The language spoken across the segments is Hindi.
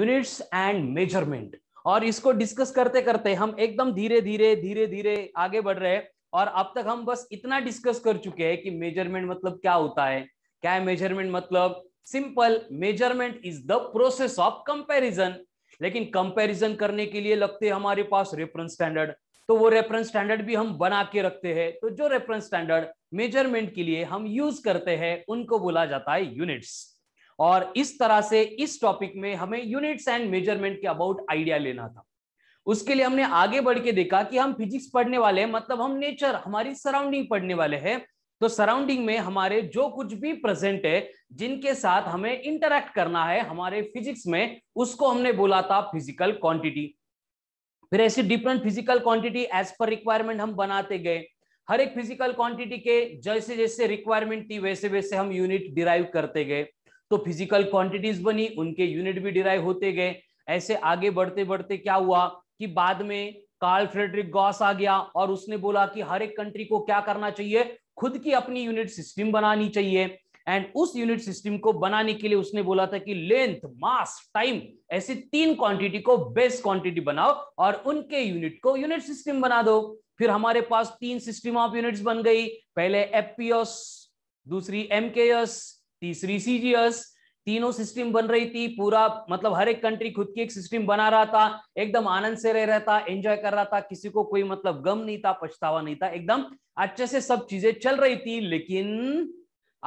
यूनिट्स एंड मेजरमेंट और इसको डिस्कस करते करते हम एकदम धीरे धीरे धीरे धीरे आगे बढ़ रहे हैं और अब तक हम बस इतना डिस्कस कर चुके हैं कि मेजरमेंट मतलब क्या होता है क्या है मेजरमेंट मतलब simple measurement is the process of comparison लेकिन कंपैरिजन करने के लिए लगते हैं हमारे पास रेफरेंस स्टैंडर्ड तो वो रेफरेंस स्टैंडर्ड भी हम बना के रखते हैं तो जो रेफरेंस स्टैंडर्ड मेजरमेंट के लिए हम यूज करते हैं उनको बोला जाता है यूनिट्स और इस तरह से इस टॉपिक में हमें यूनिट्स एंड मेजरमेंट के अबाउट आइडिया लेना था उसके लिए हमने आगे बढ़ के देखा कि हम फिजिक्स पढ़ने वाले हैं मतलब हम नेचर हमारी सराउंडिंग पढ़ने वाले हैं तो सराउंडिंग में हमारे जो कुछ भी प्रेजेंट है जिनके साथ हमें इंटरेक्ट करना है हमारे फिजिक्स में उसको हमने बोला था फिजिकल क्वांटिटी फिर ऐसी डिफरेंट फिजिकल क्वांटिटी एज पर रिक्वायरमेंट हम बनाते गए हर एक फिजिकल क्वांटिटी के जैसे जैसे रिक्वायरमेंट थी वैसे वैसे हम यूनिट डिराइव करते गए तो फिजिकल क्वांटिटीज बनी उनके यूनिट भी डिराइव होते गए ऐसे आगे बढ़ते बढ़ते क्या हुआ कि बाद में कार्ल फ्रेडरिक गॉस आ गया और उसने बोला कि हर एक कंट्री को क्या करना चाहिए खुद की अपनी यूनिट सिस्टम बनानी चाहिए एंड उस यूनिट सिस्टम को बनाने के लिए उसने बोला था कि लेंथ मास टाइम ऐसी तीन क्वांटिटी को बेस क्वांटिटी बनाओ और उनके यूनिट को यूनिट सिस्टम बना दो फिर हमारे पास तीन सिस्टम ऑफ यूनिट्स बन गई पहले एपीएस दूसरी एमकेएस तीसरी सीजीएस तीनों सिस्टम बन रही थी पूरा मतलब हर एक कंट्री खुद की एक सिस्टम बना रहा था एकदम आनंद से रह रहा था एंजॉय कर रहा था किसी को कोई मतलब गम नहीं था पछतावा नहीं था एकदम अच्छे से सब चीजें चल रही थी लेकिन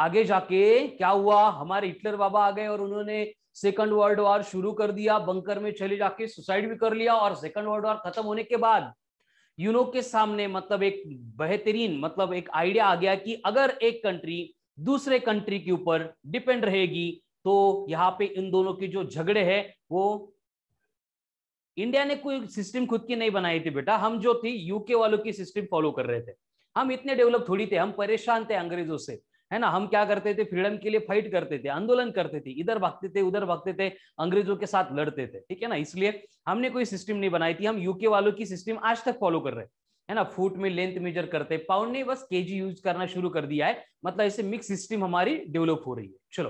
आगे जाके क्या हुआ हमारे हिटलर बाबा आ गए और उन्होंने सेकंड वर्ल्ड वॉर शुरू कर दिया बंकर में चले जाके सुसाइड भी कर लिया और सेकंड वर्ल्ड वॉर खत्म होने के बाद यूनो के सामने मतलब एक बेहतरीन मतलब एक आइडिया आ गया कि अगर एक कंट्री दूसरे कंट्री के ऊपर डिपेंड रहेगी तो यहाँ पे इन दोनों के जो झगड़े है वो इंडिया ने कोई सिस्टम खुद की नहीं बनाई थी बेटा हम जो थी यूके वालों की सिस्टम फॉलो कर रहे थे हम इतने डेवलप थोड़ी थे हम परेशान थे अंग्रेजों से है ना हम क्या करते थे फ्रीडम के लिए फाइट करते थे आंदोलन करते थे इधर भागते थे उधर भागते थे अंग्रेजों के साथ लड़ते थे ठीक है ना इसलिए हमने कोई सिस्टम नहीं बनाई थी हम यूके वालों की सिस्टम आज तक फॉलो कर रहे हैं है ना फुट में लेंथ मेजर करते हैं पाउंड ने बस केजी यूज करना शुरू कर दिया है मतलब ऐसे मिक्स सिस्टम हमारी डेवलप हो रही है चलो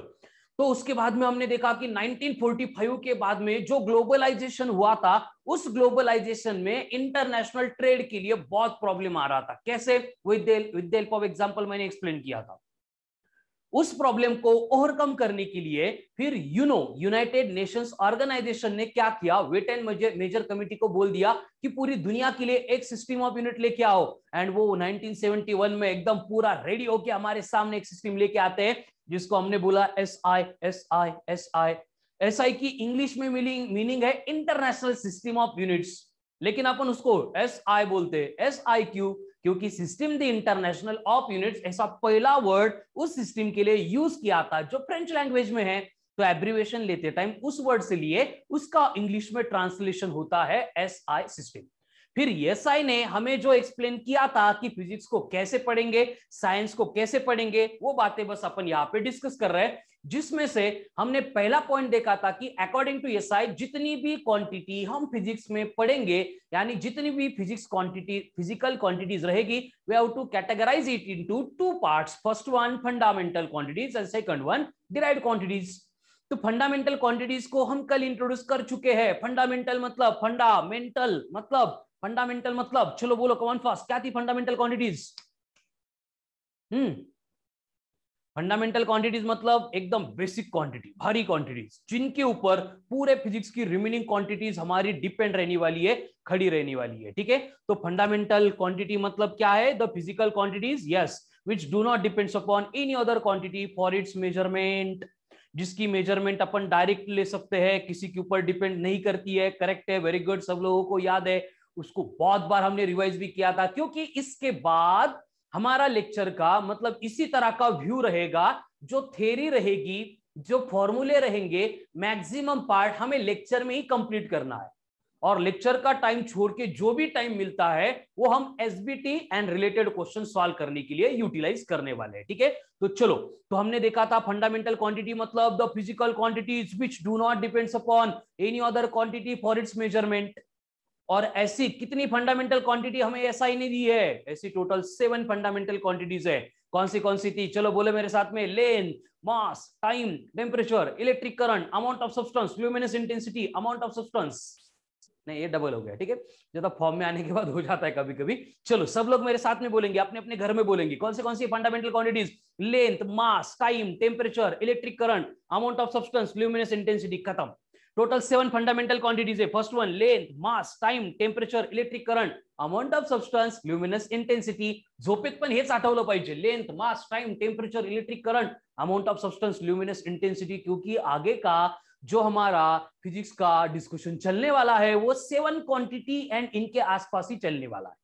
तो उसके बाद में हमने देखा कि 1945 के बाद में जो ग्लोबलाइजेशन हुआ था उस ग्लोबलाइजेशन में इंटरनेशनल ट्रेड के लिए बहुत प्रॉब्लम आ रहा था कैसे विद विद ऑफ एग्जांपल मैंने एक्सप्लेन किया था उस प्रॉब्लम को ओवरकम करने के लिए फिर यूनो यूनाइटेड नेशंस ऑर्गेनाइजेशन ने क्या किया वेट एंड मेजर कमिटी को बोल दिया कि पूरी दुनिया के लिए एक सिस्टम ऑफ यूनिट लेके आओ एंड वो 1971 में एकदम पूरा रेडी होके हमारे सामने एक सिस्टम लेके आते हैं जिसको हमने बोला S I S I S I S I की इंग्लिश में मीनिंग है इंटरनेशनल सिस्टम ऑफ यूनिट्स लेकिन अपन उसको एस आई बोलते एस आई क्यू क्योंकि system the international of units ऐसा पहला वर्ड उस सिस्टम के लिए यूज किया था जो फ्रेंच लैंग्वेज में है तो एब्रीवेशन लेते टाइम उस वर्ड से लिए उसका इंग्लिश में ट्रांसलेशन होता है एस आई सिस्टम फिर एस आई ने हमें जो एक्सप्लेन किया था कि फिजिक्स को कैसे पढ़ेंगे साइंस को कैसे पढ़ेंगे वो बातें बस अपन यहाँ पे डिस्कस कर रहे हैं जिसमें से हमने पहला पॉइंट देखा था कि अकॉर्डिंग टू एस जितनी भी क्वांटिटी हम फिजिक्स में पढ़ेंगे यानी जितनी भी फिजिक्स क्वांटिटी फिजिकल क्वांटिटीज रहेगी we have to categorize it into two parts first one fundamental quantities and second one derive quantities तो फंडामेंटल क्वांटिटीज को हम कल इंट्रोड्यूस कर चुके हैं फंडामेंटल मतलब फंडामेंटल मतलब फंडामेंटल मतलब चलो बोलो कमान फास्ट क्या थी fundamental quantities hmm fundamental quantities मतलब एकदम बेसिक क्वांटिटी भारी क्वांटिटीज जिनके ऊपर पूरे फिजिक्स की रिमेनिंग क्वांटिटीज हमारी डिपेंड रहने वाली है खड़ी रहने वाली है ठीक है तो फंडामेंटल क्वांटिटी मतलब क्या है the physical quantities yes which do not depends upon any other quantity for its measurement जिसकी मेजरमेंट अपन डायरेक्ट ले सकते हैं किसी के ऊपर डिपेंड नहीं करती है करेक्ट है वेरी गुड सब लोगों को याद है उसको बहुत बार हमने रिवाइज भी किया था क्योंकि इसके बाद हमारा लेक्चर का मतलब इसी तरह का व्यू रहेगा जो थेरी रहेगी जो फॉर्मूले रहेंगे मैक्सिमम पार्ट हमें लेक्चर में ही कंप्लीट करना है और लेक्चर का टाइम छोड़ के जो भी टाइम मिलता है वो हम S and related question solve करने के लिए यूटिलाइज करने वाले हैं ठीक है तो चलो तो हमने देखा था फंडामेंटल क्वांटिटी मतलब the physical quantities which do not depends upon any other quantity for its measurement और ऐसी कितनी फंडामेंटल क्वांटिटी हमें एसआई ने दी है ऐसी टोटल सेवन फंडामेंटल क्वांटिटीज है कौन सी कौन सी थी चलो बोले मेरे साथ में length mass time temperature electric current amount of substance luminous intensity amount of substance नहीं ये डबल हो गया ठीक है ज्यादा फॉर्म तो में आने के बाद हो जाता है कभी कभी चलो सब लोग मेरे साथ में बोलेंगे अपने अपने घर में बोलेंगे कौन से कौन सी fundamental quantities length mass time temperature electric current amount of substance luminous intensity खत्म total seven fundamental quantities है first one length mass time temperature electric current amount of substance luminous intensity झोपेत पण हेच आठवलं पाहिजे length mass time temperature electric current amount of substance luminous intensity क्योंकि आगे का जो हमारा फिजिक्स का डिस्कशन चलने वाला है वो सेवन क्वांटिटी एंड इनके आसपास ही चलने वाला है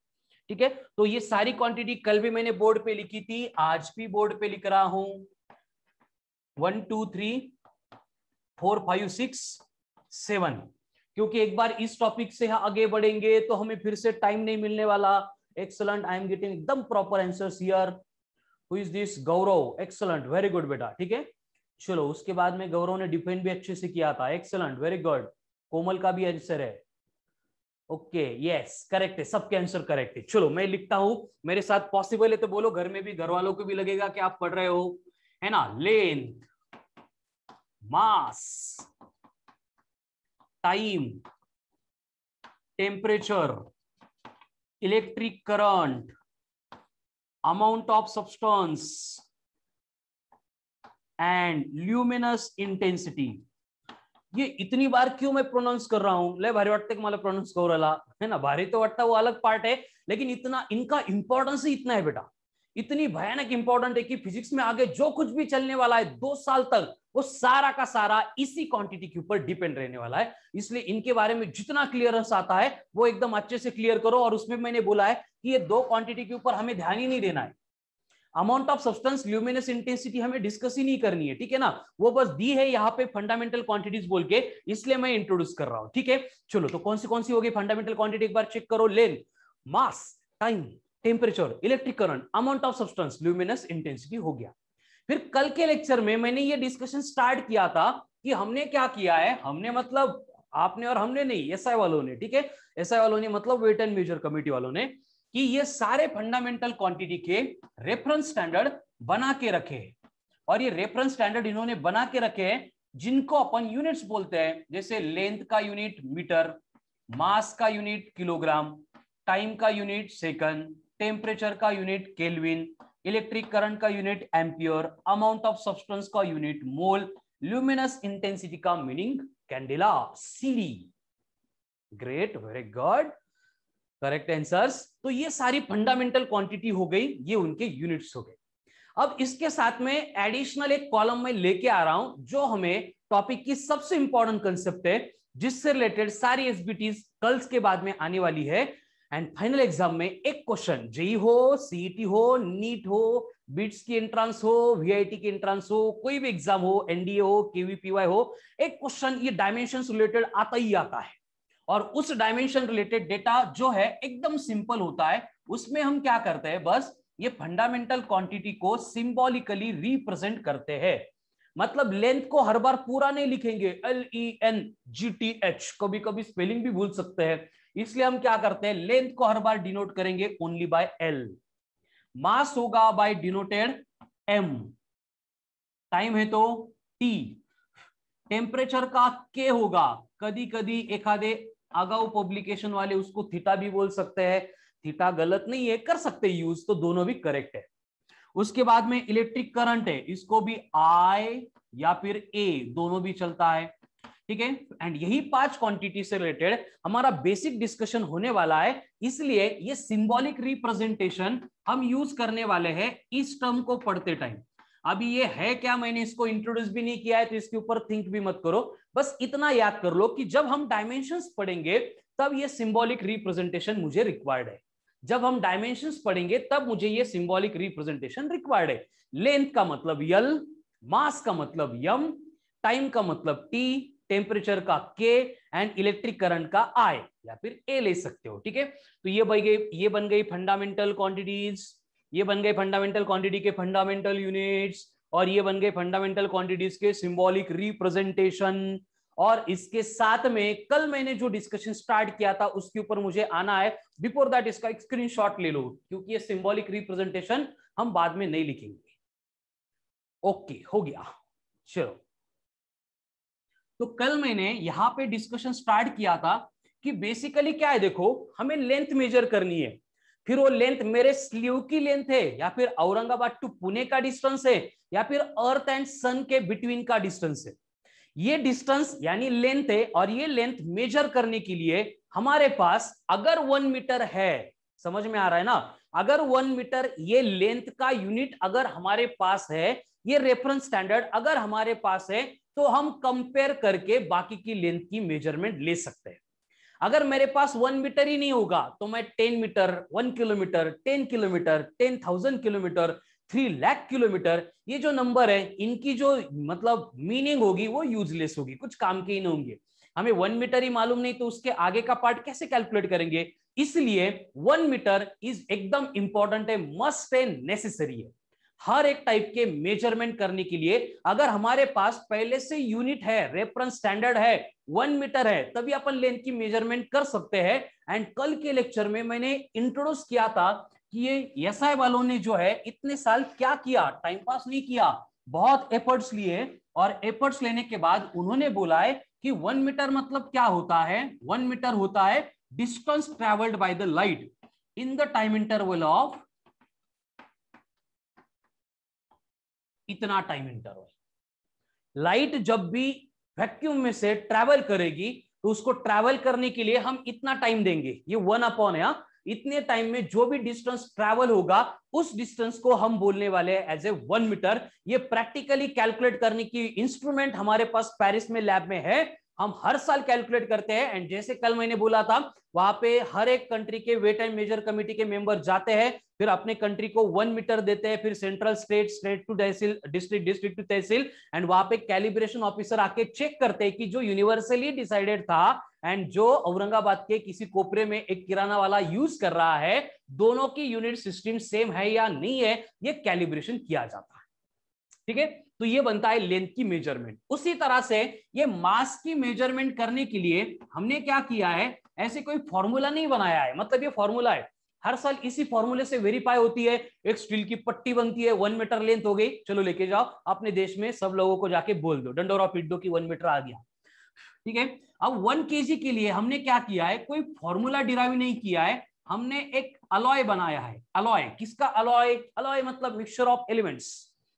ठीक है तो ये सारी क्वांटिटी कल भी मैंने बोर्ड पे लिखी थी आज भी बोर्ड पे लिख रहा हूं one two three four five six seven क्योंकि एक बार इस टॉपिक से आगे बढ़ेंगे तो हमें फिर से टाइम नहीं मिलने वाला एक्सलेंट आई एम गेटिंग एकदम proper answer here who is this Gaurav excellent very good बेटा ठीक है चलो उसके बाद में गौरव ने डिफेंड भी अच्छे से किया था एक्सलेंट वेरी गुड कोमल का भी आंसर है ओके यस करेक्ट है सबके आंसर करेक्ट है चलो मैं लिखता हूं मेरे साथ पॉसिबल है तो बोलो घर में भी घर वालों को भी लगेगा कि आप पढ़ रहे हो है ना length mass time temperature electric current amount of substance and luminous intensity ये इतनी बार क्यों मैं प्रोनाउंस कर रहा हूं ले भारी वाटते मैं प्रोनाउंस कर रहा है ना भारी तो वाटता वो अलग पार्ट है लेकिन इतना इनका इंपॉर्टेंस ही इतना है बेटा इतनी भयानक इंपॉर्टेंट है कि फिजिक्स में आगे जो कुछ भी चलने वाला है दो साल तक वो सारा का सारा इसी क्वांटिटी के ऊपर डिपेंड रहने वाला है इसलिए इनके बारे में जितना क्लियरेंस आता है वो एकदम अच्छे से क्लियर करो और उसमें मैंने बोला है कि ये दो क्वांटिटी के ऊपर हमें ध्यान ही नहीं देना है amount of substance luminous intensity हमें डिस्कस ही नहीं करनी है ठीक है ना वो बस दी है यहाँ पे फंडामेंटल क्वांटिटीज बोल के इसलिए मैं इंट्रोड्यूस कर रहा हूं ठीक है चलो तो कौन सी कौन सी होगी फंडामेंटल क्वांटिटी एक बार चेक करो length mass time temperature electric current amount of substance luminous intensity हो गया फिर कल के लेक्चर में मैंने ये डिस्कशन स्टार्ट किया था कि हमने क्या किया है हमने मतलब आपने और हमने नहीं आई वालों ने ठीक है एसआई वालों ने मतलब वेट एंड मेजर कमेटी वालों ने कि ये सारे फंडामेंटल क्वांटिटी के रेफरेंस स्टैंडर्ड बना के रखे और ये रेफरेंस स्टैंडर्ड इन्होंने बना के रखे हैं जिनको अपन यूनिट्स बोलते हैं जैसे लेंथ का यूनिट मीटर मास का यूनिट किलोग्राम टाइम का यूनिट सेकंड टेम्परेचर का यूनिट केल्विन इलेक्ट्रिक करंट का unit ampere amount of substance का यूनिट मोल ल्यूमिनस इंटेंसिटी का meaning candela CD great very good correct answers तो ये सारी फंडामेंटल क्वांटिटी हो गई ये उनके यूनिट्स हो गए अब इसके साथ में एडिशनल एक कॉलम में लेके आ रहा हूं जो हमें टॉपिक की सबसे इंपॉर्टेंट कंसेप्ट है जिससे रिलेटेड सारी एसबीटी कल्स के बाद में आने वाली है एंड फाइनल एग्जाम में एक क्वेश्चन जेई हो सीईटी हो नीट e हो बीट्स की एंट्रांस हो वीआईटी की एंट्रांस हो कोई भी एग्जाम हो एनडीए हो केवीपीवाई हो एक क्वेश्चन ये डायमेंशन रिलेटेड आता ही आता है और उस डायमेंशन रिलेटेड डेटा जो है एकदम सिंपल होता है उसमें हम क्या करते हैं बस ये फंडामेंटल क्वांटिटी को सिंबॉलिकली रिप्रेजेंट करते हैं मतलब लेंथ को हर बार पूरा नहीं लिखेंगे L E N G T H कभी कभी स्पेलिंग भी भूल सकते हैं इसलिए हम क्या करते हैं लेंथ को हर बार डिनोट करेंगे ओनली बाय एल मास होगा बाय डिनोटेड एम टाइम है तो टी टेम्परेचर का के होगा कभी कभी एखादे आगा पब्लिकेशन वाले उसको थीटा भी बोल सकते हैं थीटा गलत नहीं है कर सकते यूज तो दोनों भी करेक्ट है उसके बाद में इलेक्ट्रिक करंट है इसको भी आई या फिर ए दोनों भी चलता है ठीक है एंड यही पांच क्वांटिटी से रिलेटेड हमारा बेसिक डिस्कशन होने वाला है इसलिए ये सिंबॉलिक रिप्रेजेंटेशन हम यूज करने वाले हैं इस टर्म को पढ़ते टाइम अभी ये है क्या मैंने इसको इंट्रोड्यूस भी नहीं किया है तो इसके ऊपर थिंक भी मत करो बस इतना याद कर लो कि जब हम डायमेंशन पढ़ेंगे तब ये सिंबॉलिक रिप्रेजेंटेशन मुझे रिक्वायर्ड है जब हम डायमेंशन पढ़ेंगे तब मुझे ये सिंबॉलिक रिप्रेजेंटेशन रिक्वायर्ड है लेंथ का मतलब यल मास का मतलब यम टाइम का मतलब टी टेम्परेचर का के एंड इलेक्ट्रिक करंट का आई या फिर ए ले सकते हो ठीक है तो ये बन गई ये बन गई फंडामेंटल क्वांटिटीज ये बन गए फंडामेंटल क्वांटिटी के फंडामेंटल यूनिट्स और ये बन गए फंडामेंटल क्वांटिटीज के सिंबॉलिक रिप्रेजेंटेशन और इसके साथ में कल मैंने जो डिस्कशन स्टार्ट किया था उसके ऊपर मुझे आना है बिफोर दैट इसका एक स्क्रीनशॉट ले लो क्योंकि ये सिंबॉलिक रिप्रेजेंटेशन हम बाद में नहीं लिखेंगे ओके हो गया चलो sure. तो कल मैंने यहां पे डिस्कशन स्टार्ट किया था कि बेसिकली क्या है देखो हमें लेंथ मेजर करनी है फिर वो लेंथ मेरे स्लीव की लेंथ है या फिर औरंगाबाद टू पुणे का डिस्टेंस है या फिर अर्थ एंड सन के बिटवीन का डिस्टेंस है ये डिस्टेंस यानी लेंथ है और ये लेंथ मेजर करने के लिए हमारे पास अगर वन मीटर है समझ में आ रहा है ना अगर वन मीटर ये लेंथ का यूनिट अगर हमारे पास है ये रेफरेंस स्टैंडर्ड अगर हमारे पास है तो हम कंपेयर करके बाकी की लेंथ की मेजरमेंट ले सकते हैं अगर मेरे पास वन मीटर ही नहीं होगा तो मैं ten metre one kilometre ten kilometre ten thousand kilometre three lakh kilometre ये जो नंबर है इनकी जो मतलब मीनिंग होगी वो यूजलेस होगी कुछ काम के ही नहीं होंगे हमें वन मीटर ही मालूम नहीं तो उसके आगे का पार्ट कैसे कैलकुलेट करेंगे इसलिए वन मीटर इज एकदम इंपॉर्टेंट है मस्ट है नेसेसरी है हर एक टाइप के मेजरमेंट करने के लिए अगर हमारे पास पहले से यूनिट है रेफरेंस स्टैंडर्ड है वन मीटर है तभी अपन लेंथ की मेजरमेंट कर सकते हैं एंड कल के लेक्चर में मैंने इंट्रोड्यूस किया था कि ये एस वालों ने जो है इतने साल क्या किया टाइम पास नहीं किया बहुत एफर्ट्स लिए और एफर्ट्स लेने के बाद उन्होंने बोला है कि वन मीटर मतलब क्या होता है वन मीटर होता है distance travelled by the light in the time interval of इतना टाइम इंटरवल लाइट जब भी वैक्यूम में से ट्रेवल करेगी तो उसको ट्रेवल करने के लिए हम इतना टाइम देंगे ये वन अपॉन है हाँ। इतने टाइम में जो भी डिस्टेंस ट्रेवल होगा उस डिस्टेंस को हम बोलने वाले हैं एज ए वन मीटर ये प्रैक्टिकली कैलकुलेट करने की इंस्ट्रूमेंट हमारे पास पेरिस में लैब में है हम हर साल कैलकुलेट करते हैं एंड जैसे कल मैंने बोला था वहां पे हर एक कंट्री के वेट एंड मेजर कमिटी के मेंबर जाते हैं फिर अपने कंट्री को वन मीटर देते हैं फिर सेंट्रल स्टेट स्टेट टू तहसील डिस्ट्रिक्ट डिस्ट्रिक्ट टू तहसील एंड वहां पे कैलिब्रेशन ऑफिसर आके चेक करते हैं कि जो यूनिवर्सली डिसाइडेड था एंड जो औरंगाबाद के किसी कोपरे में एक किराना वाला यूज कर रहा है दोनों की यूनिट सिस्टम सेम है या नहीं है ये कैलिब्रेशन किया जाता है ठीक है तो ये बनता है लेंथ की मेजरमेंट उसी तरह से ये मास की मेजरमेंट करने के लिए हमने क्या किया है ऐसे कोई फॉर्मूला नहीं बनाया है मतलब ये फॉर्मूला है हर साल इसी फॉर्मूले से वेरीफाई होती है एक स्टील की पट्टी बनती है वन मीटर लेंथ हो गई चलो लेके जाओ अपने देश में सब लोगों को जाके बोल दो डंडोरा पीट दो वन मीटर आ गया ठीक है अब वन के के लिए हमने क्या किया है कोई फॉर्मूला डिराइव नहीं किया है हमने एक अलॉय बनाया है अलॉय किसका अलॉय अलॉय मतलब मिक्सचर ऑफ एलिमेंट्स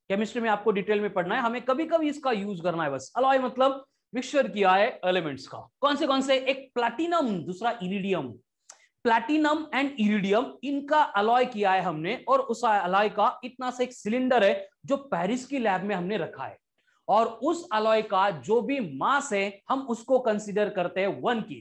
केमिस्ट्री में आपको डिटेल में पढ़ना है हमें कभी कभी इसका यूज करना है बस अलॉय मतलब मिक्सचर किया है एलिमेंट्स का कौन से कौन से एक प्लाटिनम दूसरा इलिडियम प्लैटिनम एंड इरिडियम इनका अलॉय किया है हमने और उस अलॉय का इतना सा एक सिलेंडर है जो पेरिस की लैब में हमने रखा है और उस अलॉय का जो भी मास है हम उसको कंसिडर करते हैं वन के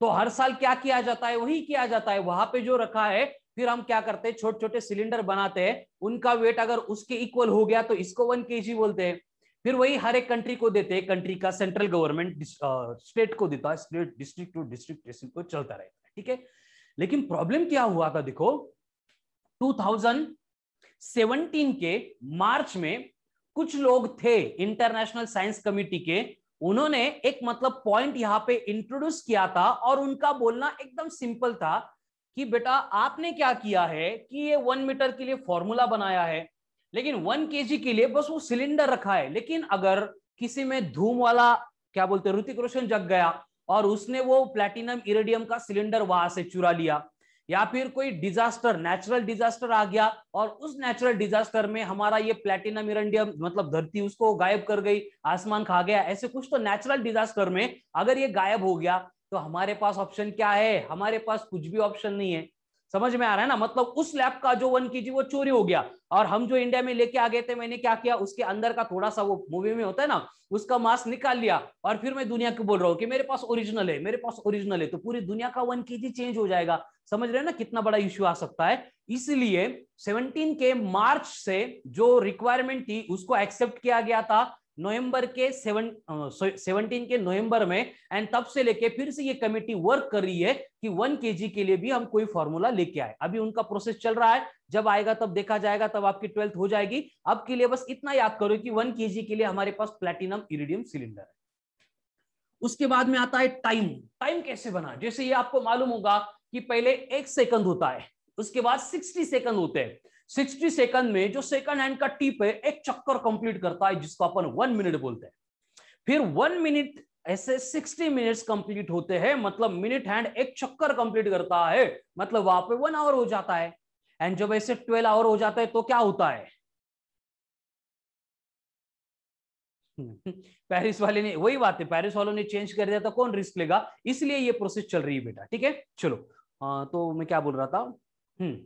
तो हर साल क्या किया जाता है वही किया जाता है वहां पे जो रखा है फिर हम क्या करते हैं छोटे छोटे सिलेंडर बनाते हैं उनका वेट अगर उसके इक्वल हो गया तो इसको वन के बोलते हैं फिर वही हर एक कंट्री को देते हैं कंट्री का सेंट्रल गवर्नमेंट स्टेट को देता है स्टेट डिस्ट्रिक्ट टू डिस्ट्रिक्ट को चलता रहेगा ठीक है लेकिन प्रॉब्लम क्या हुआ था देखो 2017 के मार्च में कुछ लोग थे इंटरनेशनल साइंस कमिटी के उन्होंने एक मतलब पॉइंट यहां पे इंट्रोड्यूस किया था और उनका बोलना एकदम सिंपल था कि बेटा आपने क्या किया है कि ये वन मीटर के लिए फॉर्मूला बनाया है लेकिन वन के के लिए बस वो सिलेंडर रखा है लेकिन अगर किसी में धूम वाला क्या बोलते ऋतिक रोशन जग गया और उसने वो प्लेटिनम इरेडियम का सिलेंडर वहां से चुरा लिया या फिर कोई डिजास्टर नेचुरल डिजास्टर आ गया और उस नेचुरल डिजास्टर में हमारा ये प्लेटिनम इरेंडियम मतलब धरती उसको गायब कर गई आसमान खा गया ऐसे कुछ तो नेचुरल डिजास्टर में अगर ये गायब हो गया तो हमारे पास ऑप्शन क्या है हमारे पास कुछ भी ऑप्शन नहीं है समझ में आ रहा है ना मतलब उस लैब का जो वन के वो चोरी हो गया और हम जो इंडिया में लेके आ गए थे मैंने क्या किया उसके अंदर का थोड़ा सा वो मूवी में होता है ना उसका मास्क निकाल लिया और फिर मैं दुनिया को बोल रहा हूँ कि मेरे पास ओरिजिनल है मेरे पास ओरिजिनल है तो पूरी दुनिया का वन के चेंज हो जाएगा समझ रहे हैं ना कितना बड़ा इश्यू आ सकता है इसलिए सेवनटीन के मार्च से जो रिक्वायरमेंट थी उसको एक्सेप्ट किया गया था नवंबर के सेवन सेवनटीन के नवंबर में एंड तब से लेके फिर से ये कमेटी वर्क कर रही है कि वन के के लिए भी हम कोई फॉर्मूला लेके आए अभी उनका प्रोसेस चल रहा है जब आएगा तब देखा जाएगा तब आपकी ट्वेल्थ हो जाएगी अब के लिए बस इतना याद करो कि वन के के लिए हमारे पास प्लेटिनम इरिडियम सिलेंडर है उसके बाद में आता है टाइम टाइम कैसे बना जैसे ये आपको मालूम होगा कि पहले एक सेकंड होता है उसके बाद सिक्सटी सेकंड होते हैं सिक्सटी सेकंड में जो सेकंड हैंड का टिप है एक चक्कर कंप्लीट करता है जिसको अपन वन मिनट बोलते हैं फिर वन मिनट ऐसे सिक्सटी मिनट्स कंप्लीट होते हैं मतलब मिनट हैंड एक चक्कर कंप्लीट करता है मतलब वहां पे वन आवर हो जाता है एंड जब ऐसे ट्वेल्व आवर हो जाता है तो क्या होता है पेरिस वाले ने वही बात है पेरिस वालों ने चेंज कर दिया था कौन रिस्क लेगा इसलिए ये प्रोसेस चल रही है बेटा ठीक है चलो आ, हाँ, तो मैं क्या बोल रहा था हम्म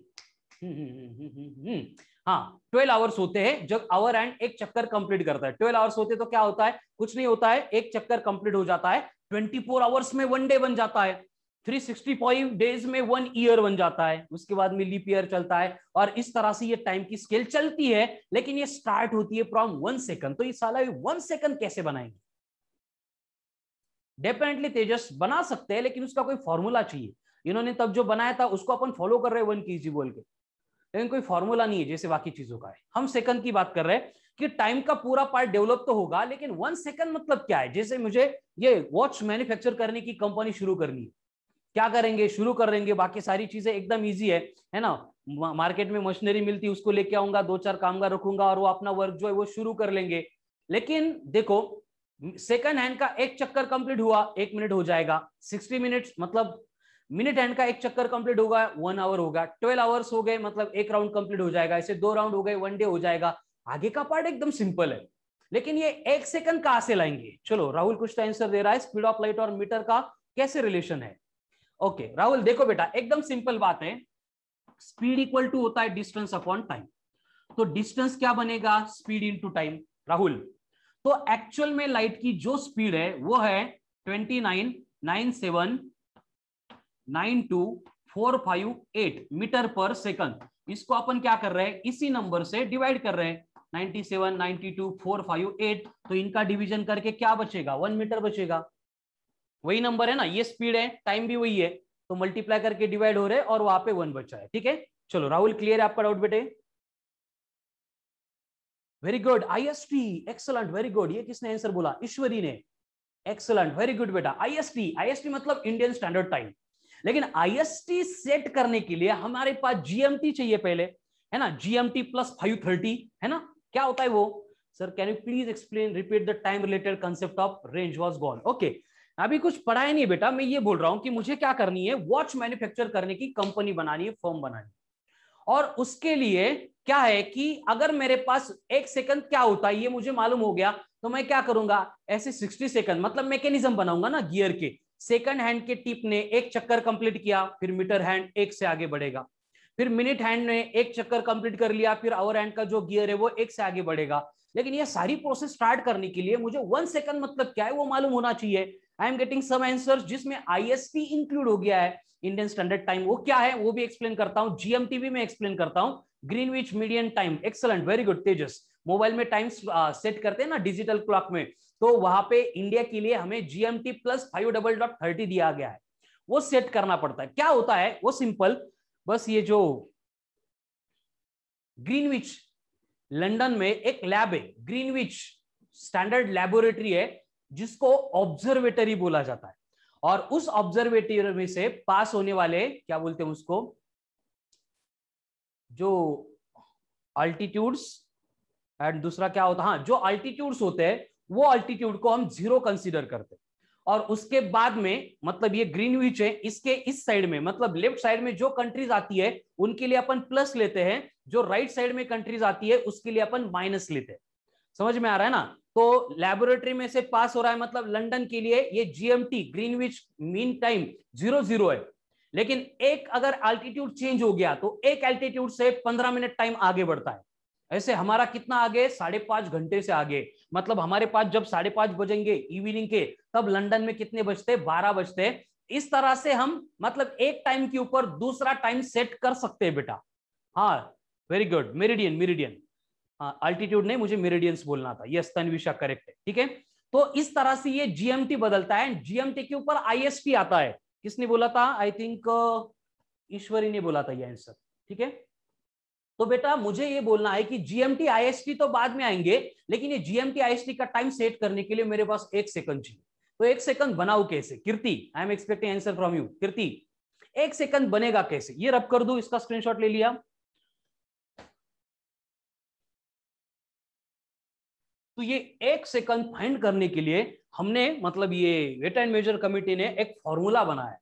हम्म, हम्म, हम्म, हाँ ट्वेल्व आवर्स होते हैं जब आवर एंड एक चक्कर कंप्लीट करता है ट्वेल्व आवर्स होते तो क्या होता है कुछ नहीं होता है एक चक्कर कंप्लीट हो जाता है ट्वेंटी फोर आवर्स में वन डे बन जाता है 365 डेज में वन ईयर बन जाता है उसके बाद में लीप ईयर चलता है और इस तरह से ये टाइम की स्केल चलती है लेकिन ये स्टार्ट होती है फ्रॉम वन सेकंड तो ये साला वन सेकंड कैसे बनाएंगे डेफिनेटली तेजस बना सकते हैं लेकिन उसका कोई फॉर्मूला चाहिए इन्होंने तब जो बनाया था उसको अपन फॉलो कर रहे हैं वन के बोल के लेकिन कोई फॉर्मूला नहीं है जैसे बाकी चीजों का है हम सेकंड की बात कर रहे हैं कि टाइम का पूरा पार्ट डेवलप तो होगा लेकिन वन सेकंड मतलब क्या है जैसे मुझे ये वॉच मैन्युफैक्चर करने की कंपनी शुरू करनी है क्या करेंगे शुरू कर देंगे बाकी सारी चीजें एकदम ईजी है है ना मार्केट में मशीनरी मिलती उसको लेके आऊंगा दो चार कामगार रखूंगा और वो अपना वर्क जो है वो शुरू कर लेंगे लेकिन देखो सेकंड हैंड का एक चक्कर कंप्लीट हुआ एक मिनट हो जाएगा सिक्सटी मिनट्स मतलब मिनट हैंड का एक चक्कर कंप्लीट होगा वन आवर होगा ट्वेल्व आवर्स हो गए मतलब एक राउंड कंप्लीट हो जाएगा ऐसे दो राउंड हो गए वन डे हो जाएगा आगे का पार्ट एकदम सिंपल है लेकिन ये एक सेकंड कहां से लाएंगे चलो राहुल कुछ आंसर तो दे रहा है स्पीड ऑफ लाइट और मीटर का कैसे रिलेशन है ओके राहुल देखो बेटा एकदम सिंपल बात है स्पीड इक्वल टू होता है डिस्टेंस अपॉन टाइम तो डिस्टेंस क्या बनेगा स्पीड इन टाइम राहुल तो एक्चुअल में लाइट की जो स्पीड है वो है twenty nine nine seven nine two four five eight metre पर सेकंड इसको अपन क्या कर रहे हैं इसी नंबर से डिवाइड कर रहे हैं ninety ninety seven two four five eight तो इनका डिवीजन करके क्या बचेगा वन मीटर बचेगा वही नंबर है ना ये स्पीड है टाइम भी वही है तो मल्टीप्लाई करके डिवाइड हो रहे और वहां पे वन बचा है ठीक है चलो राहुल क्लियर है आपका डाउट बेटे very good I S T excellent very good ये किसने आंसर बोला ईश्वरी ने एक्सलेंट वेरी गुड बेटा I S T I S T मतलब इंडियन स्टैंडर्ड टाइम लेकिन आईएसटी सेट करने के लिए हमारे पास जीएमटी चाहिए पहले है ना जीएमटी प्लस फाइव थर्टी है ना क्या होता है वो sir can you please explain repeat the time related concept of range was gone okay अभी कुछ पढ़ा ही नहीं बेटा मैं ये बोल रहा हूं कि मुझे क्या करनी है वॉच मैन्युफैक्चर करने की कंपनी बनानी है फॉर्म बनानी और उसके लिए क्या है कि अगर मेरे पास एक सेकंड क्या होता है ये मुझे मालूम हो गया तो मैं क्या करूंगा ऐसे 60 सेकंड मतलब मैकेनिज्म बनाऊंगा ना गियर के सेकंड हैंड के टिप ने एक चक्कर कंप्लीट किया फिर मीटर हैंड एक से आगे बढ़ेगा फिर मिनट हैंड ने एक चक्कर कंप्लीट कर लिया फिर आवर हैंड का जो गियर है वो एक से आगे बढ़ेगा लेकिन ये सारी प्रोसेस स्टार्ट करने के लिए मुझे वन सेकंड मतलब क्या है वो मालूम होना चाहिए I am getting some answer जिसमें आईएसटी इंक्लूड हो गया है इंडियन स्टैंडर्ड टाइम वो क्या है वो भी एक्सप्लेन करता हूँ जीएमटी भी मैं एक्सप्लेन करता हूँ which median time excellent very good Tejas mobile में टाइम सेट करते हैं ना डिजिटल क्लॉक में तो वहां पे इंडिया के लिए हमें GMT plus five double dot thirty दिया गया है वो सेट करना पड़ता है क्या होता है वो सिंपल बस ये जो ग्रीनविच लंदन में एक लैब है ग्रीनविच स्टैंडर्ड लैबोरेटरी है जिसको ऑब्जर्वेटरी बोला जाता है और उस ऑब्जर्वेटरी में से पास होने वाले क्या बोलते हैं उसको जो अल्टीट्यूड्स एंड दूसरा क्या होता है हाँ जो अल्टीट्यूड्स होते हैं वो अल्टीट्यूड को हम जीरो कंसीडर करते और उसके बाद में मतलब ये ग्रीन विच है इसके इस साइड में मतलब लेफ्ट साइड में जो कंट्रीज आती है उनके लिए अपन प्लस लेते हैं जो राइट साइड में कंट्रीज आती है उसके लिए अपन माइनस लेते हैं समझ में आ रहा है ना तो लेबोरेटरी में से पास हो रहा है मतलब लंदन के लिए ये GMT Greenwich mean time zero zero है लेकिन एक अगर अल्टीट्यूड चेंज हो गया तो एक अल्टीट्यूड से पंद्रह मिनट टाइम आगे बढ़ता है ऐसे हमारा कितना आगे साढ़े पांच घंटे से आगे मतलब हमारे पास जब साढ़े पांच बजेंगे इवनिंग के तब लंदन में कितने बजते बारह बजते इस तरह से हम मतलब एक टाइम के ऊपर दूसरा टाइम सेट कर सकते हैं बेटा हाँ वेरी गुड मेरिडियन मेरिडियन हाँ अल्टीट्यूड नहीं मुझे मेरिडियंस बोलना था यस तनविशा करेक्ट है ठीक है तो इस तरह से ये जीएमटी बदलता है जीएमटी के ऊपर आईएसपी आता है किसने बोला था आई थिंक ईश्वरी ने बोला था ये आंसर ठीक है तो बेटा मुझे ये बोलना है कि जीएमटी आईएसटी तो बाद में आएंगे लेकिन ये जीएमटी आईएसटी का टाइम सेट करने के लिए मेरे पास एक सेकंड चाहिए तो एक सेकंड बनाऊ कैसे Kirti I am expecting answer from you Kirti एक सेकंड बनेगा कैसे ये रब कर दू इसका स्क्रीनशॉट ले लिया तो ये एक सेकंड फाइंड करने के लिए हमने मतलब ये वेट एंड मेजर कमिटी ने एक फॉर्मूला बनाया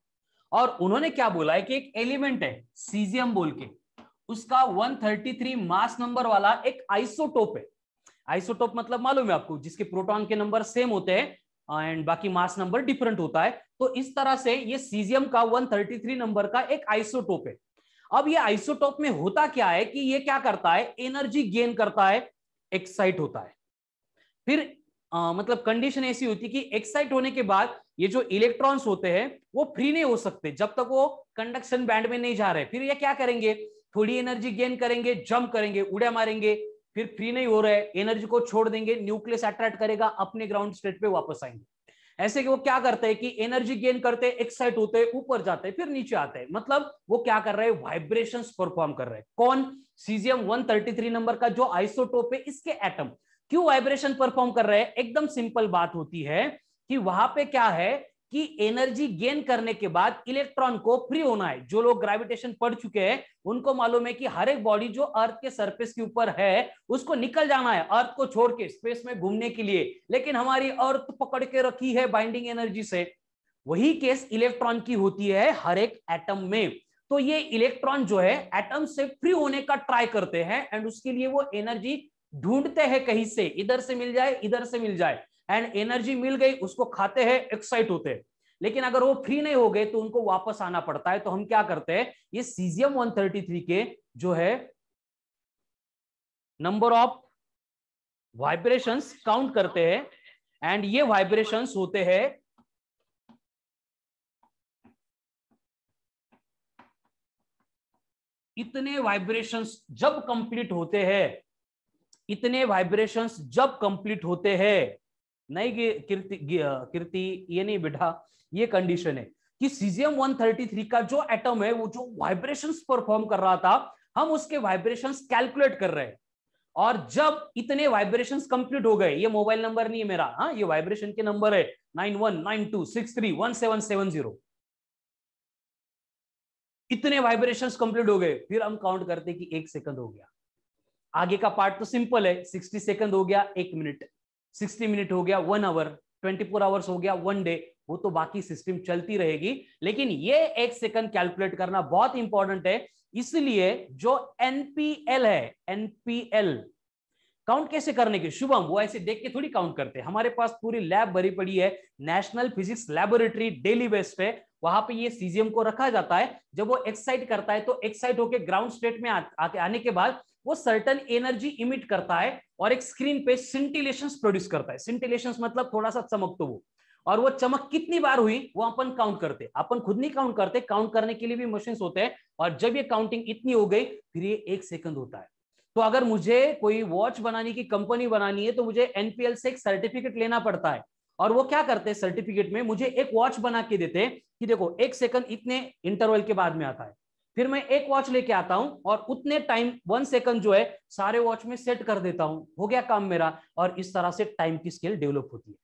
और उन्होंने क्या बोला है कि एक एलिमेंट है सीजियम बोल के उसका 133 मास नंबर वाला एक आइसोटोप है आइसोटोप मतलब मालूम है आपको जिसके प्रोटॉन के नंबर सेम होते हैं एंड बाकी मास नंबर डिफरेंट होता है तो इस तरह से ये सीजियम का 133 नंबर का एक आइसोटोप है अब ये आइसोटोप में होता क्या है कि ये क्या करता है एनर्जी गेन करता है एक्साइट होता है फिर आ, मतलब कंडीशन ऐसी होती कि एक्साइट होने के बाद ये जो इलेक्ट्रॉन्स होते हैं वो फ्री नहीं हो सकते जब तक वो कंडक्शन बैंड में नहीं जा रहे फिर ये क्या करेंगे थोड़ी एनर्जी गेन करेंगे जंप करेंगे उड़ा मारेंगे फिर फ्री नहीं हो रहे एनर्जी को छोड़ देंगे न्यूक्लियस अट्रैक्ट करेगा अपने ग्राउंड स्टेट पे वापस आएंगे ऐसे कि वो क्या करते हैं कि एनर्जी गेन करते एक्साइट होते हैं ऊपर जाते हैं फिर नीचे आते हैं मतलब वो क्या कर रहे हैं वाइब्रेशन परफॉर्म कर रहे हैं कौन सीजियम 133 नंबर का जो आइसोटोप है इसके एटम क्यों वाइब्रेशन परफॉर्म कर रहे हैं एकदम सिंपल बात होती है कि वहां पे क्या है कि एनर्जी गेन करने के बाद इलेक्ट्रॉन को फ्री होना है जो लोग ग्रेविटेशन पढ़ चुके हैं उनको मालूम है कि हर एक बॉडी जो अर्थ के सरफेस के ऊपर है उसको निकल जाना है अर्थ को छोड़ के स्पेस में घूमने के लिए लेकिन हमारी अर्थ पकड़ के रखी है बाइंडिंग एनर्जी से वही केस इलेक्ट्रॉन की होती है हर एक एटम में तो ये इलेक्ट्रॉन जो है एटम से फ्री होने का ट्राई करते हैं एंड उसके लिए वो एनर्जी ढूंढते हैं कहीं से इधर से मिल जाए इधर से मिल जाए एंड एनर्जी मिल गई उसको खाते हैं एक्साइट होते हैं लेकिन अगर वो फ्री नहीं हो गए तो उनको वापस आना पड़ता है तो हम क्या करते हैं ये सीजियम 133 के जो है नंबर ऑफ वाइब्रेशंस काउंट करते हैं एंड ये वाइब्रेशंस होते हैं इतने वाइब्रेशंस जब कंप्लीट होते हैं इतने वाइब्रेशंस जब कंप्लीट होते हैं नहीं कीर्ति कीर्ति ये नहीं बेटा ये कंडीशन है कि सीजियम 133 का जो एटम है वो जो वाइब्रेशंस परफॉर्म कर रहा था हम उसके वाइब्रेशंस कैलकुलेट कर रहे हैं और जब इतने वाइब्रेशन कंप्लीट हो गए ये मोबाइल नंबर नहीं है मेरा हाँ ये वाइब्रेशन के नंबर है nine one nine two six three one seven seven zero इतने वाइब्रेशन कंप्लीट हो गए फिर हम काउंट करते कि एक सेकंड हो गया आगे का पार्ट तो सिंपल है सिक्सटी सेकंड हो गया एक मिनट सिक्सटी मिनट हो गया one hour twenty four hours हो गया वन डे वो तो बाकी सिस्टम चलती रहेगी लेकिन ये एक सेकंड कैलकुलेट करना बहुत इंपॉर्टेंट है इसलिए जो एनपीएल है एनपीएल काउंट कैसे करने के शुभम वो ऐसे देख के थोड़ी काउंट करते हैं हमारे पास पूरी लैब भरी पड़ी है national physics laboratory daily base पे वहां पे ये सीजीएम को रखा जाता है जब वो एक्साइट करता है तो एक्साइट होकर ग्राउंड स्टेट में आ, आ, आने के बाद वो सर्टन एनर्जी इमिट करता है और एक स्क्रीन पे सिंटिलेशन प्रोड्यूस करता है सिंटिलेशन मतलब थोड़ा सा चमक तो वो और वो चमक कितनी बार हुई वो अपन काउंट करते अपन खुद नहीं काउंट करते काउंट करने के लिए भी मशीन होते हैं और जब ये काउंटिंग इतनी हो गई फिर ये एक सेकंड होता है तो अगर मुझे कोई वॉच बनाने की कंपनी बनानी है तो मुझे एनपीएल से एक सर्टिफिकेट लेना पड़ता है और वो क्या करते हैं सर्टिफिकेट में मुझे एक वॉच बना के देते हैं कि देखो एक सेकंड इतने इंटरवल के बाद में आता है फिर मैं एक वॉच लेके आता हूं और उतने टाइम वन सेकंड जो है सारे वॉच में सेट कर देता हूं हो गया काम मेरा और इस तरह से टाइम की स्केल डेवलप होती है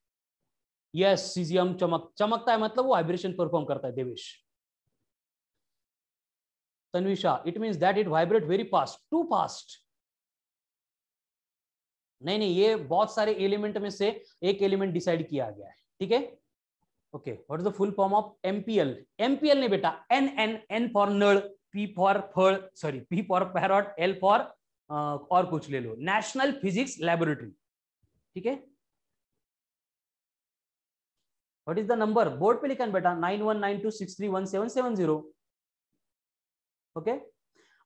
यस सीजियम चमक चमकता है मतलब वो वाइब्रेशन परफॉर्म करता है Devesh Tanvisha it means that it vibrate very fast too fast नहीं नहीं ये बहुत सारे एलिमेंट में से एक एलिमेंट डिसाइड किया गया है ठीक है okay what is the full form of MPL MPL ने बेटा N N N for null P for फल sorry P for parrot L for और कुछ ले लो नेशनल फिजिक्स लेबोरेटरी ठीक है what is the number board पे लिखा बेटा nine one nine two six three one seven seven zero okay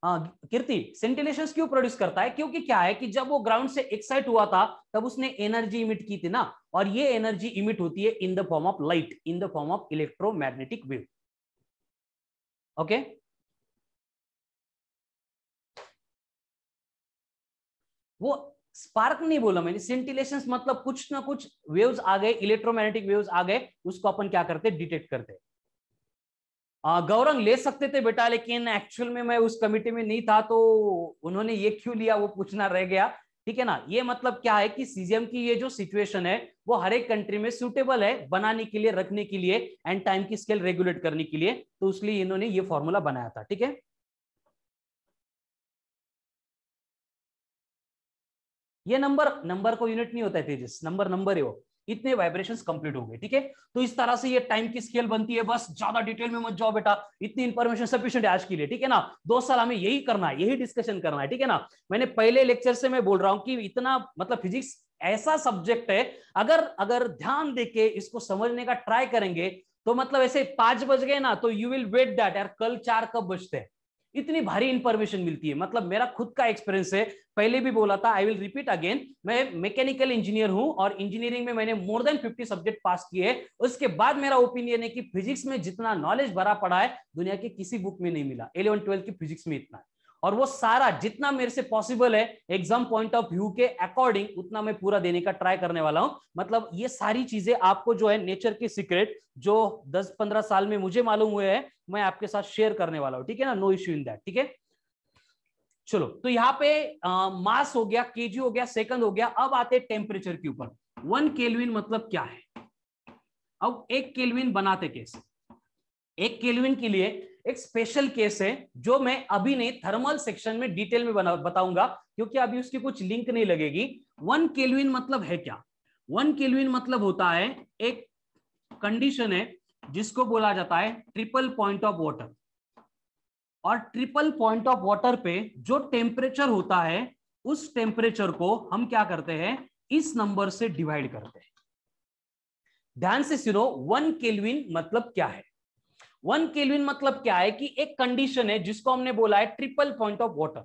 Kirti scintillation क्यों प्रोड्यूस करता है क्योंकि क्या है कि जब वो ग्राउंड से एक्साइट हुआ था तब उसने एनर्जी इमिट की थी ना और ये एनर्जी इमिट होती है in the form of light in the form of electromagnetic wave okay okay? वो स्पार्क नहीं बोला मैंने सेंटिलेशन मतलब कुछ ना कुछ वेव्स आ गए इलेक्ट्रोमैग्नेटिक वेव्स आ गए उसको अपन क्या करते डिटेक्ट करते गौरंग ले सकते थे बेटा लेकिन एक्चुअल में मैं उस कमिटी में नहीं था तो उन्होंने ये क्यों लिया वो पूछना रह गया ठीक है ना ये मतलब क्या है कि सीजीएम की ये जो सिचुएशन है वो हर एक कंट्री में सुटेबल है बनाने के लिए रखने के लिए एंड टाइम की स्केल रेगुलेट करने के लिए तो लिए इन्होंने ये फॉर्मूला बनाया था ठीक है ये नंबर नंबर को यूनिट नहीं होता है तेजस नंबर नंबर है वो इतने वाइब्रेशंस कंप्लीट हो गए ठीक है तो इस तरह से ये टाइम की स्केल बनती है बस ज्यादा डिटेल में मत जाओ बेटा इतनी इन्फॉर्मेशन सफिशियंट है आज के लिए ठीक है ना दो साल हमें यही करना है यही डिस्कशन करना है ठीक है ना मैंने पहले लेक्चर से मैं बोल रहा हूँ कि इतना मतलब फिजिक्स ऐसा सब्जेक्ट है अगर अगर ध्यान देके इसको समझने का ट्राई करेंगे तो मतलब ऐसे पांच बज गए ना तो यू विल वेट दैट यार कल चार कब बजते हैं इतनी भारी इंफॉर्मेशन मिलती है मतलब मेरा खुद का एक्सपीरियंस है पहले भी बोला था आई विल रिपीट अगेन मैं मैकेनिकल इंजीनियर हूं और इंजीनियरिंग में मैंने मोर देन 50 सब्जेक्ट पास किए उसके बाद मेरा ओपिनियन है कि फिजिक्स में जितना नॉलेज भरा पड़ा है दुनिया के किसी बुक में नहीं मिला इलेवन ट्वेल्थ की फिजिक्स में इतना है और वो सारा जितना मेरे से पॉसिबल है एग्जाम पॉइंट ऑफ व्यू के अकॉर्डिंग उतना मैं पूरा देने का ट्राई करने वाला हूं मतलब ये सारी चीजें आपको जो है नेचर के सीक्रेट जो 10-15 साल में मुझे मालूम हुए हैं मैं आपके साथ शेयर करने वाला हूं ठीक है ना नो इश्यू इन दैट ठीक है चलो तो यहाँ पे आ, मास हो गया के हो गया सेकंड हो गया अब आते टेम्परेचर के ऊपर वन केलविन मतलब क्या है अब एक केलविन बनाते कैसे एक केलविन के लिए एक स्पेशल केस है जो मैं अभी नहीं थर्मल सेक्शन में डिटेल में बताऊंगा क्योंकि अभी उसकी कुछ लिंक नहीं लगेगी वन केलविन मतलब है क्या वन केलविन मतलब होता है एक कंडीशन है जिसको बोला जाता है ट्रिपल पॉइंट ऑफ वॉटर और ट्रिपल पॉइंट ऑफ वॉटर पे जो टेम्परेचर होता है उस टेम्परेचर को हम क्या करते हैं इस नंबर से डिवाइड करते हैं ध्यान से सिरो वन केलविन मतलब क्या है वन केल्विन मतलब क्या है कि एक कंडीशन है जिसको हमने बोला है ट्रिपल पॉइंट ऑफ वॉटर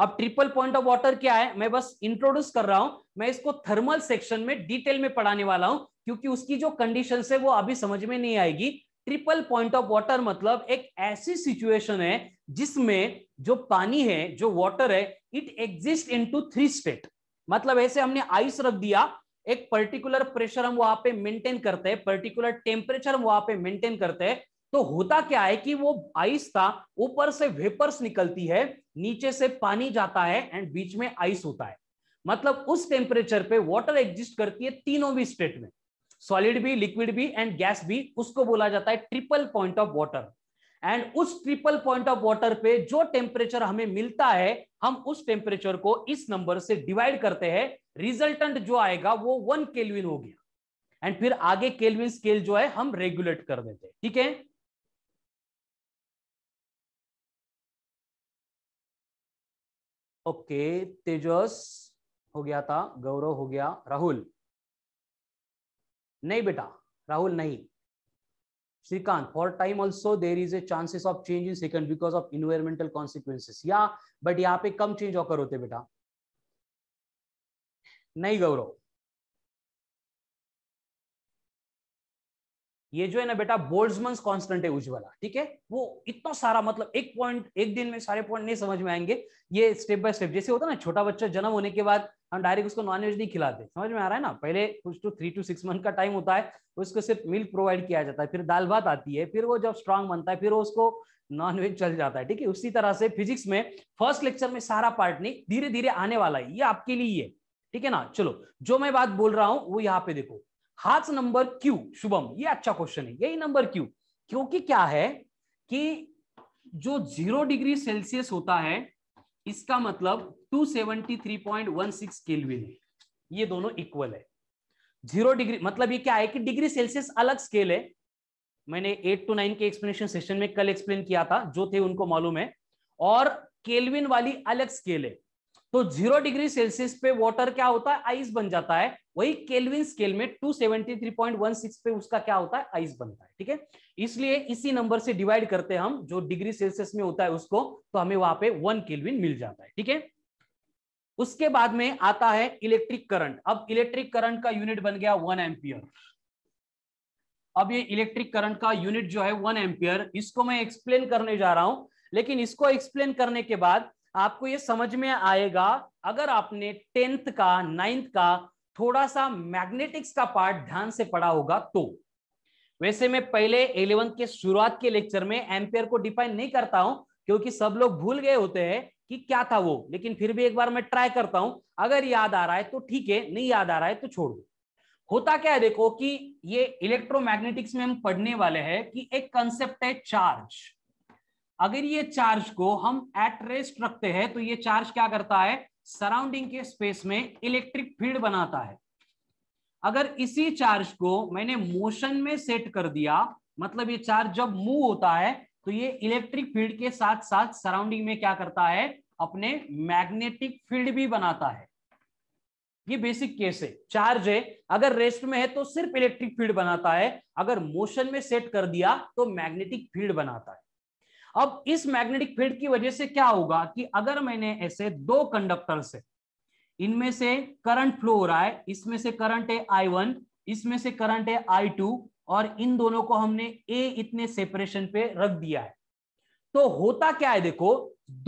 अब ट्रिपल पॉइंट ऑफ वॉटर क्या है मैं बस इंट्रोड्यूस कर रहा हूं मैं इसको थर्मल सेक्शन में डिटेल में पढ़ाने वाला हूं क्योंकि उसकी जो कंडीशन है वो अभी समझ में नहीं आएगी ट्रिपल पॉइंट ऑफ वॉटर मतलब एक ऐसी सिचुएशन है जिसमें जो पानी है जो वॉटर है it exist in two three state मतलब ऐसे हमने आइस रख दिया एक पर्टिकुलर प्रेशर हम वहां पे मेंटेन करते हैं पर्टिकुलर टेम्परेचर हम वहां पे मेंटेन करते हैं तो होता क्या है कि वो आइस था ऊपर से वेपर्स निकलती है नीचे से पानी जाता है एंड बीच में आइस होता है मतलब उस टेम्परेचर पे वाटर एग्जिस्ट करती है तीनों भी स्टेट में सॉलिड भी लिक्विड भी एंड गैस भी उसको बोला जाता है triple point of water and उस ट्रिपल पॉइंट ऑफ वाटर पे जो टेम्परेचर हमें मिलता है हम उस टेम्परेचर को इस नंबर से डिवाइड करते हैं रिजल्टेंट जो आएगा वो वन केल्विन हो गया एंड फिर आगे केल्विन स्केल जो है हम रेगुलेट कर देते हैं ठीक है ओके तेजस हो गया था गौरव हो गया राहुल नहीं बेटा राहुल नहीं Shrikant for time also there is a chances of change in second because of environmental consequences या बट यहाँ पे कम चेंज ऑकर होते बेटा नहीं गौरव ये जो है ना बेटा बोल्डमन कॉन्स्टेंट है उज्ज्वला ठीक है वो इतना सारा मतलब एक पॉइंट एक दिन में सारे पॉइंट नहीं समझ में आएंगे ये स्टेप बाय स्टेप जैसे होता है ना छोटा बच्चा जन्म होने के बाद हम डायरेक्ट उसको नॉनवेज नहीं खिलाते समझ में आ रहा है ना पहले कुछ तो थ्री टू सिक्स मंथ का टाइम होता है उसको सिर्फ मिल्क प्रोवाइड किया जाता है फिर दाल भात आती है फिर वो जब स्ट्रांग बनता है फिर वो उसको नॉनवेज चल जाता है ठीक है उसी तरह से फिजिक्स में फर्स्ट लेक्चर में सारा पार्ट नहीं धीरे धीरे आने वाला है ये आपके लिए है ठीक है ना चलो जो मैं बात बोल रहा हूँ वो यहाँ पे देखो हाच नंबर क्यू शुभम ये अच्छा क्वेश्चन है यही नंबर क्यू क्योंकि क्या है कि जो जीरो डिग्री सेल्सियस होता है इसका मतलब 273.16 केल्विन है ये दोनों इक्वल है जीरो डिग्री मतलब ये क्या है कि डिग्री सेल्सियस अलग स्केल है मैंने एट टू नाइन के एक्सप्लेनेशन सेशन में कल एक्सप्लेन किया था जो थे उनको मालूम है और केल्विन वाली अलग स्केल है तो जीरो डिग्री सेल्सियस पे वाटर क्या होता है आइस बन जाता है वही केल्विन स्केल में 273.16 पे उसका क्या होता है आइस बनता है ठीक है इसलिए इसी नंबर से डिवाइड करते हैं हम जो डिग्री सेल्सियस में होता है उसको तो हमें वहां पे वन केल्विन मिल जाता है ठीक है उसके बाद में आता है इलेक्ट्रिक करंट अब इलेक्ट्रिक करंट का यूनिट बन गया वन एम्पियर अब ये इलेक्ट्रिक करंट का यूनिट जो है वन एम्पियर इसको मैं एक्सप्लेन करने जा रहा हूं लेकिन इसको एक्सप्लेन करने के बाद आपको ये समझ में आएगा अगर आपने टेंथ का नाइन्थ का थोड़ा सा मैग्नेटिक्स का पार्ट ध्यान से पढ़ा होगा तो वैसे मैं पहले इलेवंथ के शुरुआत के लेक्चर में एम्पेयर को डिफाइन नहीं करता हूं क्योंकि सब लोग भूल गए होते हैं कि क्या था वो लेकिन फिर भी एक बार मैं ट्राई करता हूं अगर याद आ रहा है तो ठीक है नहीं याद आ रहा है तो छोड़ दो होता क्या है देखो कि ये इलेक्ट्रोमैग्नेटिक्स में हम पढ़ने वाले हैं कि एक कंसेप्ट है चार्ज अगर ये चार्ज को हम एट रेस्ट रखते हैं तो ये चार्ज क्या करता है सराउंडिंग के स्पेस में इलेक्ट्रिक फील्ड बनाता है अगर इसी चार्ज को मैंने मोशन में सेट कर दिया मतलब ये चार्ज जब मूव होता है तो ये इलेक्ट्रिक फील्ड के साथ साथ सराउंडिंग में क्या करता है अपने मैग्नेटिक फील्ड भी बनाता है ये बेसिक केस है चार्ज है अगर रेस्ट में है तो सिर्फ इलेक्ट्रिक फील्ड बनाता है अगर मोशन में सेट कर दिया तो मैग्नेटिक फील्ड बनाता है अब इस मैग्नेटिक फील्ड की वजह से क्या होगा कि अगर मैंने ऐसे दो कंडक्टर से इनमें से करंट फ्लो हो रहा है इसमें से करंट है आई वन इसमें से करंट है आई टू और इन दोनों को हमने ए इतने सेपरेशन पे रख दिया है तो होता क्या है देखो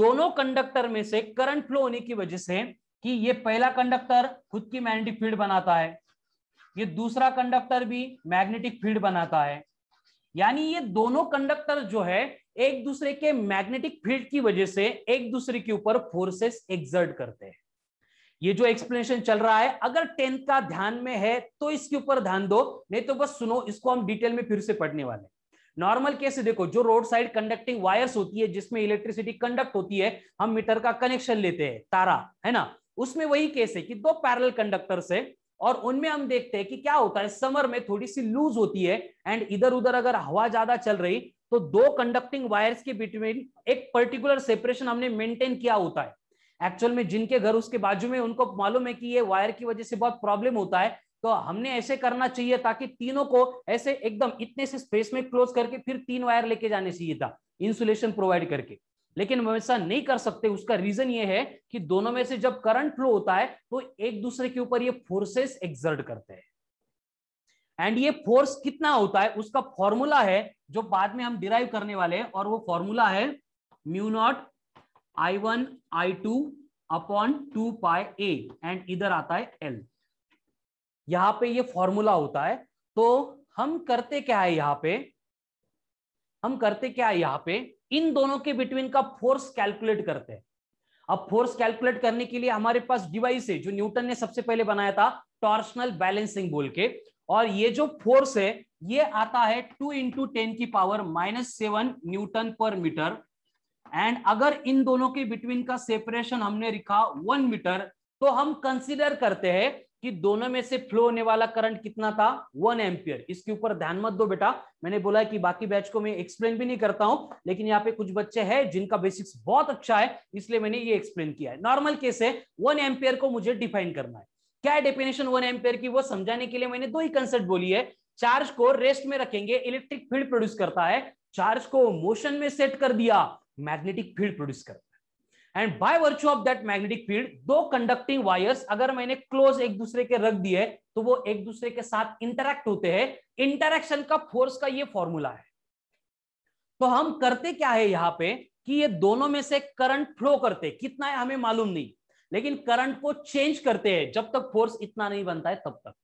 दोनों कंडक्टर में से करंट फ्लो होने की वजह से कि ये पहला कंडक्टर खुद की मैग्नेटिक फील्ड बनाता है ये दूसरा कंडक्टर भी मैग्नेटिक फील्ड बनाता है यानी ये दोनों कंडक्टर जो है एक दूसरे के मैग्नेटिक फील्ड की वजह से एक दूसरे के ऊपर फोर्सेस एक्सर्ट करते हैं ये जो एक्सप्लेनेशन चल रहा है अगर टेंथ का ध्यान में है तो इसके ऊपर ध्यान दो नहीं तो बस सुनो इसको हम डिटेल में फिर से पढ़ने वाले नॉर्मल केस देखो जो रोड साइड कंडक्टिंग वायर्स होती है जिसमें इलेक्ट्रिसिटी कंडक्ट होती है हम मीटर का कनेक्शन लेते हैं तारा है ना उसमें वही केस है कि दो पैरल कंडक्टर से और उनमें हम देखते हैं कि क्या होता है समर में थोड़ी सी लूज होती है एंड इधर उधर अगर हवा ज्यादा चल रही तो दो कंडक्टिंग वायर्स के बिटवीन एक पर्टिकुलर सेपरेशन हमने मेंटेन किया होता है एक्चुअल में जिनके घर उसके बाजू में उनको मालूम है कि ये वायर की वजह से बहुत प्रॉब्लम होता है तो हमने ऐसे करना चाहिए ताकि तीनों को ऐसे एकदम इतने से स्पेस में क्लोज करके फिर तीन वायर लेके जाने चाहिए था इंसुलेशन प्रोवाइड करके लेकिन हम ऐसा नहीं कर सकते उसका रीजन ये है कि दोनों में से जब करंट फ्लो होता है तो एक दूसरे के ऊपर ये फोर्सेस एक्सर्ट करते हैं एंड ये फोर्स कितना होता है उसका फॉर्मूला है जो बाद में हम डिराइव करने वाले हैं और वो फॉर्मूला है mu naught I one I two upon two pi a and इधर आता है एल यहां पे ये फॉर्मूला होता है तो हम करते क्या है यहां पे हम करते क्या है यहां पे इन दोनों के बिटवीन का फोर्स कैलकुलेट करते हैं अब फोर्स कैलकुलेट करने के लिए हमारे पास डिवाइस है जो न्यूटन ने सबसे पहले बनाया था टॉर्शनल बैलेंसिंग बोल के और ये जो फोर्स है ये आता है टू इंटू टेन की power minus seven newton per metre and अगर इन दोनों के बिटवीन का सेपरेशन हमने लिखा वन मीटर तो हम कंसिडर करते हैं कि दोनों में से फ्लो होने वाला करंट कितना था वन एम्पियर इसके ऊपर ध्यान मत दो बेटा मैंने बोला है कि बाकी बैच को मैं एक्सप्लेन भी नहीं करता हूं लेकिन यहाँ पे कुछ बच्चे हैं जिनका बेसिक्स बहुत अच्छा है इसलिए मैंने ये एक्सप्लेन किया है नॉर्मल केस है वन एम्पियर को मुझे डिफाइन करना है क्या डेफिनेशन वन एम्पेयर की वो समझाने के लिए मैंने दो ही कंसेप्ट बोली है चार्ज को रेस्ट में रखेंगे इलेक्ट्रिक फील्ड प्रोड्यूस करता है चार्ज को मोशन में सेट कर दिया मैग्नेटिक फील्ड प्रोड्यूस करता है and by virtue of that magnetic field दो कंडक्टिंग वायर्स अगर मैंने क्लोज एक दूसरे के रख दिए तो वो एक दूसरे के साथ इंटरेक्ट होते हैं इंटरेक्शन का फोर्स का ये फॉर्मूला है तो हम करते क्या है यहाँ पे कि ये दोनों में से करंट फ्लो करते कितना है हमें मालूम नहीं लेकिन करंट को चेंज करते हैं जब तक फोर्स इतना नहीं बनता है तब तक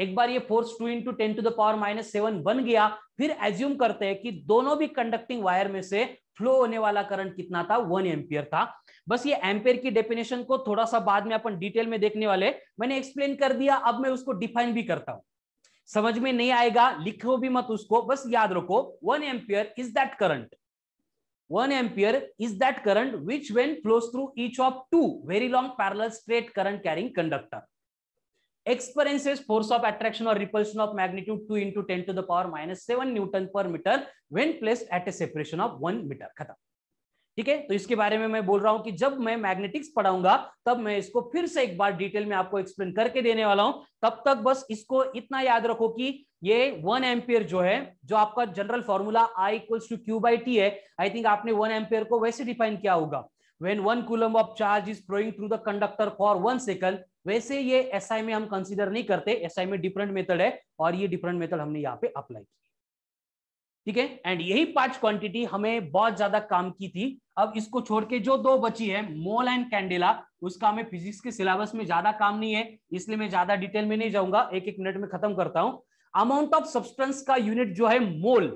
एक बार ये force two into ten to the power minus seven बन गया फिर एज्यूम करते हैं कि दोनों भी कंडक्टिंग वायर में से फ्लो होने वाला करंट कितना था वन एम्पियर था बस ये एम्पियर की डेफिनेशन को थोड़ा सा बाद में अपन डिटेल में देखने वाले मैंने एक्सप्लेन कर दिया अब मैं उसको डिफाइन भी करता हूं समझ में नहीं आएगा लिखो भी मत उसको बस याद रखो one ampere is that current 1 ampere is that current which when flows through each of two very long parallel straight current carrying conductor experiences force of attraction or repulsion of magnitude 2 into 10 to the power minus 7 newton per meter when placed at a separation of 1 meter ठीक है तो इसके बारे में मैं बोल रहा हूं कि जब मैं मैग्नेटिक्स पढ़ाऊंगा तब मैं इसको फिर से एक बार डिटेल में आपको एक्सप्लेन करके देने वाला हूं तब तक बस इसको इतना याद रखो कि ये वन एम्पियर जो है जो आपका general formula I equals to Q by T है आई थिंक आपने वन एम्पियर को वैसे डिफाइन किया होगा when one coulomb of charge is flowing through the conductor for one second वैसे ये एस SI में हम कंसिडर नहीं करते एसआई SI में डिफरेंट मेथड है और ये डिफरेंट मेथड हमने यहाँ पे अप्लाई किया ठीक है एंड यही पांच क्वांटिटी हमें बहुत ज्यादा काम की थी अब इसको छोड़ के जो दो बची है मोल एंड कैंडेला उसका हमें फिजिक्स के सिलेबस में ज्यादा काम नहीं है इसलिए मैं ज्यादा डिटेल में नहीं जाऊंगा एक एक मिनट में खत्म करता हूं अमाउंट ऑफ सब्सटेंस का यूनिट जो है मोल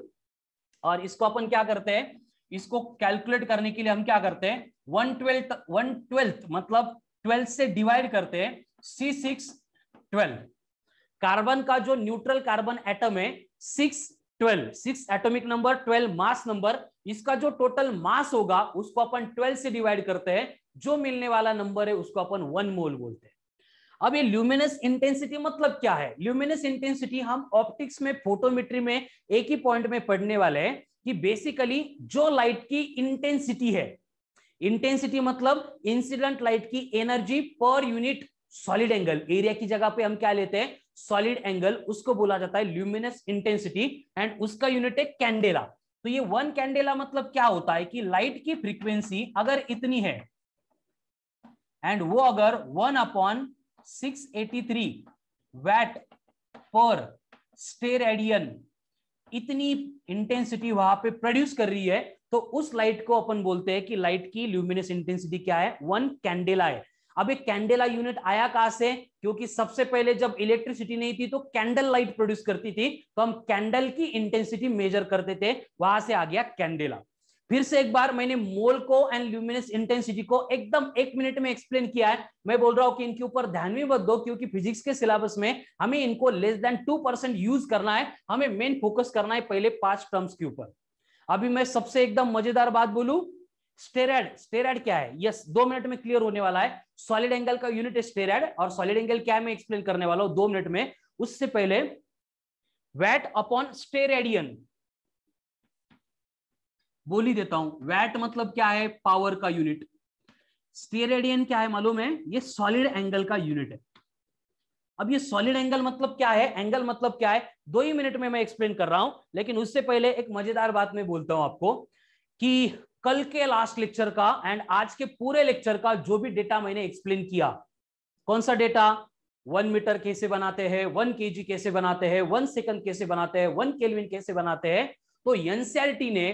और इसको अपन क्या करते हैं इसको कैलकुलेट करने के लिए हम क्या करते हैं वन ट्वेल्थ वन ट्वेल्थ मतलब ट्वेल्थ से डिवाइड करते हैं सी सिक्स ट्वेल्व कार्बन का जो न्यूट्रल कार्बन एटम है six twelve six atomic number twelve mass number इसका जो टोटल मास होगा उसको अपन ट्वेल्व से डिवाइड करते हैं जो मिलने वाला नंबर है उसको अपन वन मोल बोलते हैं अब ये ल्यूमिनस इंटेंसिटी मतलब क्या है ल्यूमिनस इंटेंसिटी हम ऑप्टिक्स में फोटोमेट्री में एक ही पॉइंट में पढ़ने वाले हैं कि बेसिकली जो लाइट की इंटेंसिटी है इंटेंसिटी मतलब इंसिडेंट लाइट की energy per unit solid angle area की जगह पे हम क्या लेते हैं सॉलिड एंगल उसको बोला जाता है ल्यूमिनस इंटेंसिटी एंड उसका यूनिट है कैंडेला तो ये वन कैंडेला मतलब क्या होता है कि लाइट की फ्रीक्वेंसी अगर इतनी है एंड वो अगर one upon six eighty three watt per स्टे इतनी इंटेंसिटी वहां पे प्रोड्यूस कर रही है तो उस लाइट को अपन बोलते हैं कि लाइट की ल्यूमिनस इंटेंसिटी क्या है वन कैंडेला है अब एक कैंडेला यूनिट आया कहां से क्योंकि सबसे पहले जब इलेक्ट्रिसिटी नहीं थी तो कैंडल लाइट प्रोड्यूस करती थी तो हम कैंडल की इंटेंसिटी मेजर करते थे वहां से आ गया कैंडेला फिर से एक बार मैंने मोल को एंड ल्यूमिनस इंटेंसिटी को एकदम एक मिनट में एक्सप्लेन किया है मैं बोल रहा हूं कि इनके ऊपर ध्यान भी बद दो क्योंकि फिजिक्स के सिलेबस में हमें इनको less than two percent use करना है हमें मेन फोकस करना है पहले पांच टर्म्स के ऊपर अभी मैं सबसे एकदम मजेदार बात बोलू स्टेराइड स्टेराइड क्या है यस दो मिनट में क्लियर होने वाला है सॉलिड एंगल का यूनिट स्टेराइड और सॉलिड एंगल क्या मैं एक्सप्लेन करने वाला हूं दो मिनट में उससे पहले वैट अपॉन स्टेरेडियन बोल ही देता हूं वैट मतलब क्या है पावर का यूनिट स्टेरेडियन क्या है मालूम है ये सॉलिड एंगल का यूनिट है अब ये सॉलिड एंगल मतलब क्या है एंगल मतलब क्या है दो ही मिनट में मैं एक्सप्लेन कर रहा हूं लेकिन उससे पहले एक मजेदार बात मैं बोलता हूं आपको कि कल के लास्ट लेक्चर का एंड आज के पूरे लेक्चर का जो भी डेटा मैंने एक्सप्लेन किया कौन सा डेटा वन मीटर कैसे बनाते हैं वन के कैसे बनाते हैं वन सेकंड कैसे बनाते हैं वन केलविन कैसे बनाते हैं तो एनसीआरटी e ने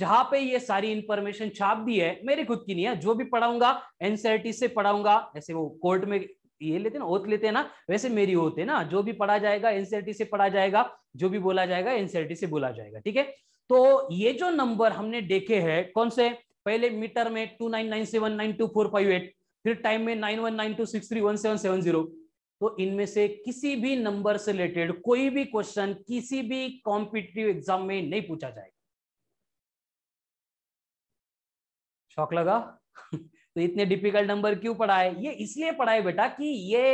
जहां पे ये सारी इंफॉर्मेशन छाप दी है मेरे खुद की नहीं है जो भी पढ़ाऊंगा एनसीआरटी e से पढ़ाऊंगा ऐसे वो कोर्ट में ये लेते ना ओत लेते हैं ना वैसे मेरी होते ना जो भी पढ़ा जाएगा एनसीआरटी e से पढ़ा जाएगा जो भी बोला जाएगा एनसीआरटी से बोला जाएगा ठीक है तो ये जो नंबर हमने देखे है कौन से पहले मीटर में two two nine nine nine seven four five eight फिर टाइम में जीरो तो इनमें से किसी भी नंबर से रिलेटेड कोई भी क्वेश्चन किसी भी कॉम्पिटेटिव एग्जाम में नहीं पूछा जाएगा शौक लगा तो इतने डिफिकल्ट नंबर क्यों पढ़ाए ये इसलिए पढ़ाए बेटा कि ये